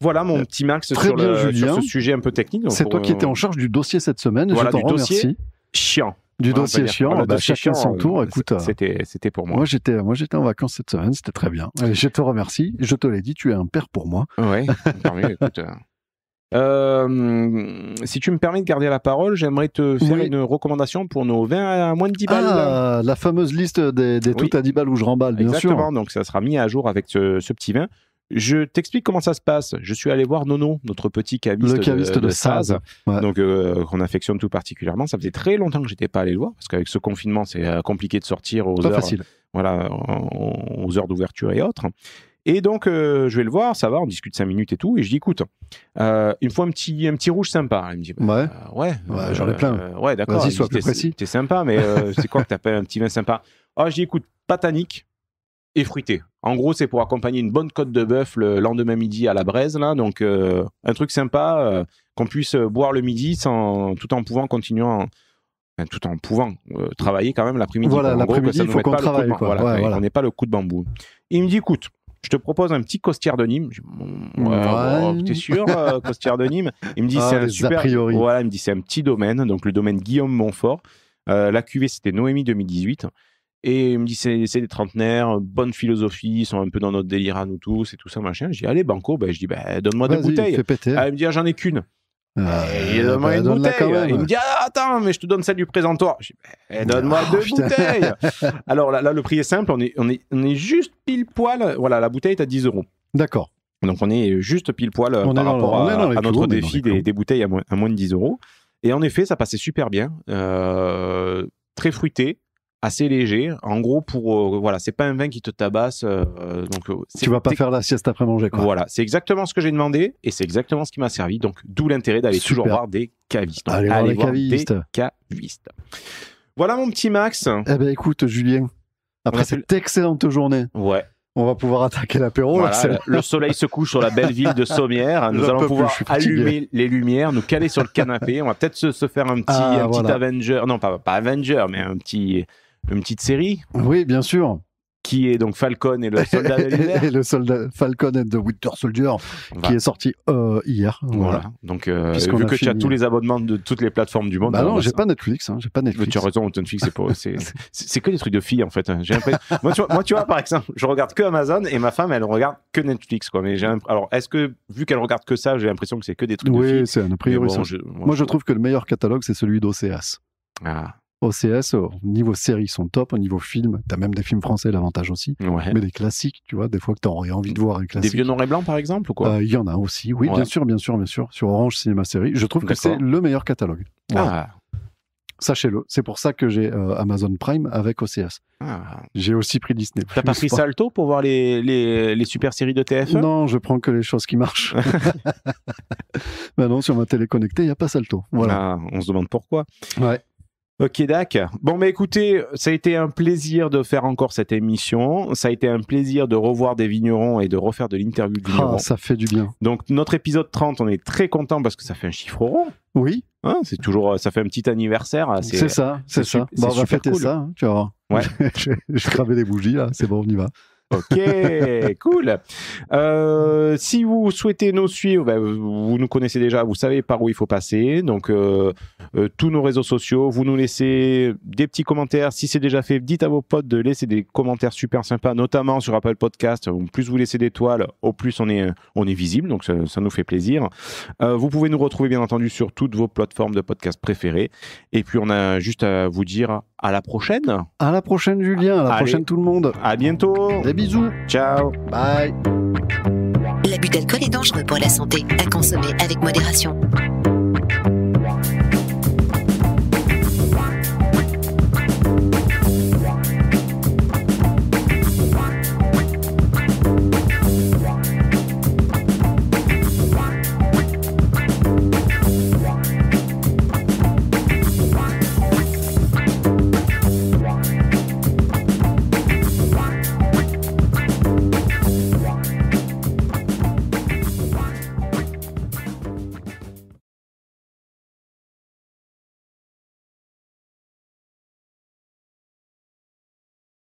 Voilà mon petit max sur, bien, le, ce sujet un peu technique. C'est toi qui étais en charge du dossier cette semaine. je te remercie. Chiant. Du dossier chiant, voilà, bah, dossier chacun chiant, son tour. Écoute, c'était, c'était pour moi. Moi j'étais, moi j'étais en vacances cette semaine, c'était très bien. je te remercie. Je te l'ai dit, tu es un père pour moi. Oui, écoute. Euh, si tu me permets de garder la parole, j'aimerais te faire une recommandation pour nos vins à moins de 10 balles. Ah, la fameuse liste des, tout à 10 balles où je remballe, bien sûr. Exactement, donc ça sera mis à jour avec ce, petit vin. Je t'explique comment ça se passe. Je suis allé voir Nono, notre petit caviste, de, Saz, donc euh, qu'on affectionne tout particulièrement. Ça faisait très longtemps que j'étais pas allé le voir parce qu'avec ce confinement, c'est euh, compliqué de sortir aux facile. voilà, aux heures d'ouverture et autres. Et donc, euh, je vais le voir, ça va, on discute 5 minutes et tout. Et je dis, écoute, euh, il me faut un petit, un petit rouge sympa. Il me dit, ouais, euh, j'en ai euh, plein. ouais, d'accord. Vas-y, sois précis. T'es sympa, mais c'est quoi que t'appelles un petit vin sympa Ah, oh, je dis, écoute, patanique et fruité. En gros, c'est pour accompagner une bonne côte de bœuf le lendemain midi à la braise, là. Donc, un truc sympa qu'on puisse boire le midi sans, tout en pouvant continuer en, tout en pouvant travailler quand même l'après-midi. Voilà, l'après-midi, il faut qu'on travaille. Voilà, On n'est pas le coup de bambou. Il me dit, écoute, je te propose un petit costière de Nîmes. Oh, t'es sûr, euh, costière de Nîmes Il me dit, ah, c'est un super. Voilà, il me dit, c'est un petit domaine, donc le domaine Guillaume Montfort. Euh, la cuvée, c'était Noémie 2018. Et il me dit, c'est des trentenaires, bonne philosophie, ils sont un peu dans notre délire à nous tous et tout ça, machin. Je dis, allez, Banco, ben, je dis, ben, donne-moi des bouteilles. Ah, il me dit, ah, j'en ai qu'une il me bouteille. Il me dit ah, attends, mais je te donne celle du présentoir. Eh, eh, donne-moi ah, deux bouteilles. Alors là, le prix est simple. On est, on est, juste pile poil. Voilà, la bouteille est à 10 euros. D'accord. Donc on est juste pile poil euh, par rapport à, notre défi des, bouteilles à moins, de 10 euros. Et en effet, ça passait super bien. Euh, très fruité assez léger. En gros, pour euh, voilà, c'est pas un vin qui te tabasse. Tu euh, donc euh, tu vas pas faire la sieste après manger. Quoi. Voilà, c'est exactement ce que j'ai demandé et c'est exactement ce qui m'a servi. Donc d'où l'intérêt d'aller toujours voir des cavistes. allez, voir, des, cavistes. Voilà mon petit Max. Eh ben écoute Julien, après cette excellente journée. Ouais. On va pouvoir attaquer l'apéro. le soleil se couche sur la belle ville de Sommières. Nous allons pouvoir allumer les lumières, nous caler sur le canapé. On va peut-être se, faire un petit, ah, petit Avenger. Non, pas Avenger, mais un petit, une petite série. Oui, bien sûr qui est donc Falcon et le soldat de l'hiver. le Falcon and the Winter Soldier, qui est sorti euh, hier. Voilà. Donc, euh, vu que tu as tous les abonnements de toutes les plateformes du monde. Bah non, bah, hein, j'ai pas Netflix. j'ai pas Netflix. Tu as raison, Netflix, c'est que des trucs de filles, en fait. Hein. moi, tu vois, moi, tu vois, par exemple, je regarde que Amazon et ma femme, elle regarde que Netflix. Quoi. Mais Alors, est-ce que, vu qu'elle regarde que ça, j'ai l'impression que c'est que des trucs de filles Oui, c'est un a priori. Moi, je trouve que le meilleur catalogue, c'est celui d'OCS. Ah. OCS, au niveau série, ils sont top. Au niveau film, tu as même des films français, l'avantage aussi. Mais des classiques, tu vois, des fois que tu aurais envie de voir un classique. Des vieux noir et Blancs, par exemple, ou quoi euh, Il y en a aussi, oui, bien sûr, bien sûr, bien sûr. Sur Orange Cinéma Série, je trouve que c'est le meilleur catalogue. Ah. Sachez-le, c'est pour ça que j'ai euh, Amazon Prime avec OCS. Ah. J'ai aussi pris Disney. T'as pas pris Salto pour voir les, les, super séries de TF e Non, je prends que les choses qui marchent. Maintenant, non, sur ma télé connectée, il n'y a pas Salto. Voilà. Ah, on se demande pourquoi. Ouais. Ok, Dak. Bon, mais écoutez, ça a été un plaisir de faire encore cette émission. Ça a été un plaisir de revoir des vignerons et de refaire de l'interview de ah, vignerons. ça fait du bien. Donc, notre épisode 30, on est très content parce que ça fait un chiffre rond. Oui. Hein, c'est toujours, ça fait un petit anniversaire. C'est ça, c'est ça. on va fêter ça, hein, tu vois. Ouais. je, je cravais des bougies, là. C'est bon, on y va. Ok, cool. Euh, si vous souhaitez nous suivre, ben, vous nous connaissez déjà, vous savez par où il faut passer. Donc, euh, euh, tous nos réseaux sociaux, vous nous laissez des petits commentaires. Si c'est déjà fait, dites à vos potes de laisser des commentaires super sympas, notamment sur Apple Podcast. Au plus vous laissez d'étoiles, au plus on est, on est visible, donc ça, nous fait plaisir. vous pouvez nous retrouver, bien entendu, sur toutes vos plateformes de podcast préférées. Et puis, on a juste à vous dire à la prochaine. À la prochaine, Julien. À la prochaine, tout le monde. À bientôt. À bientôt bisous. Ciao. Bye. L'abus d'alcool est dangereux pour la santé, à consommer avec modération.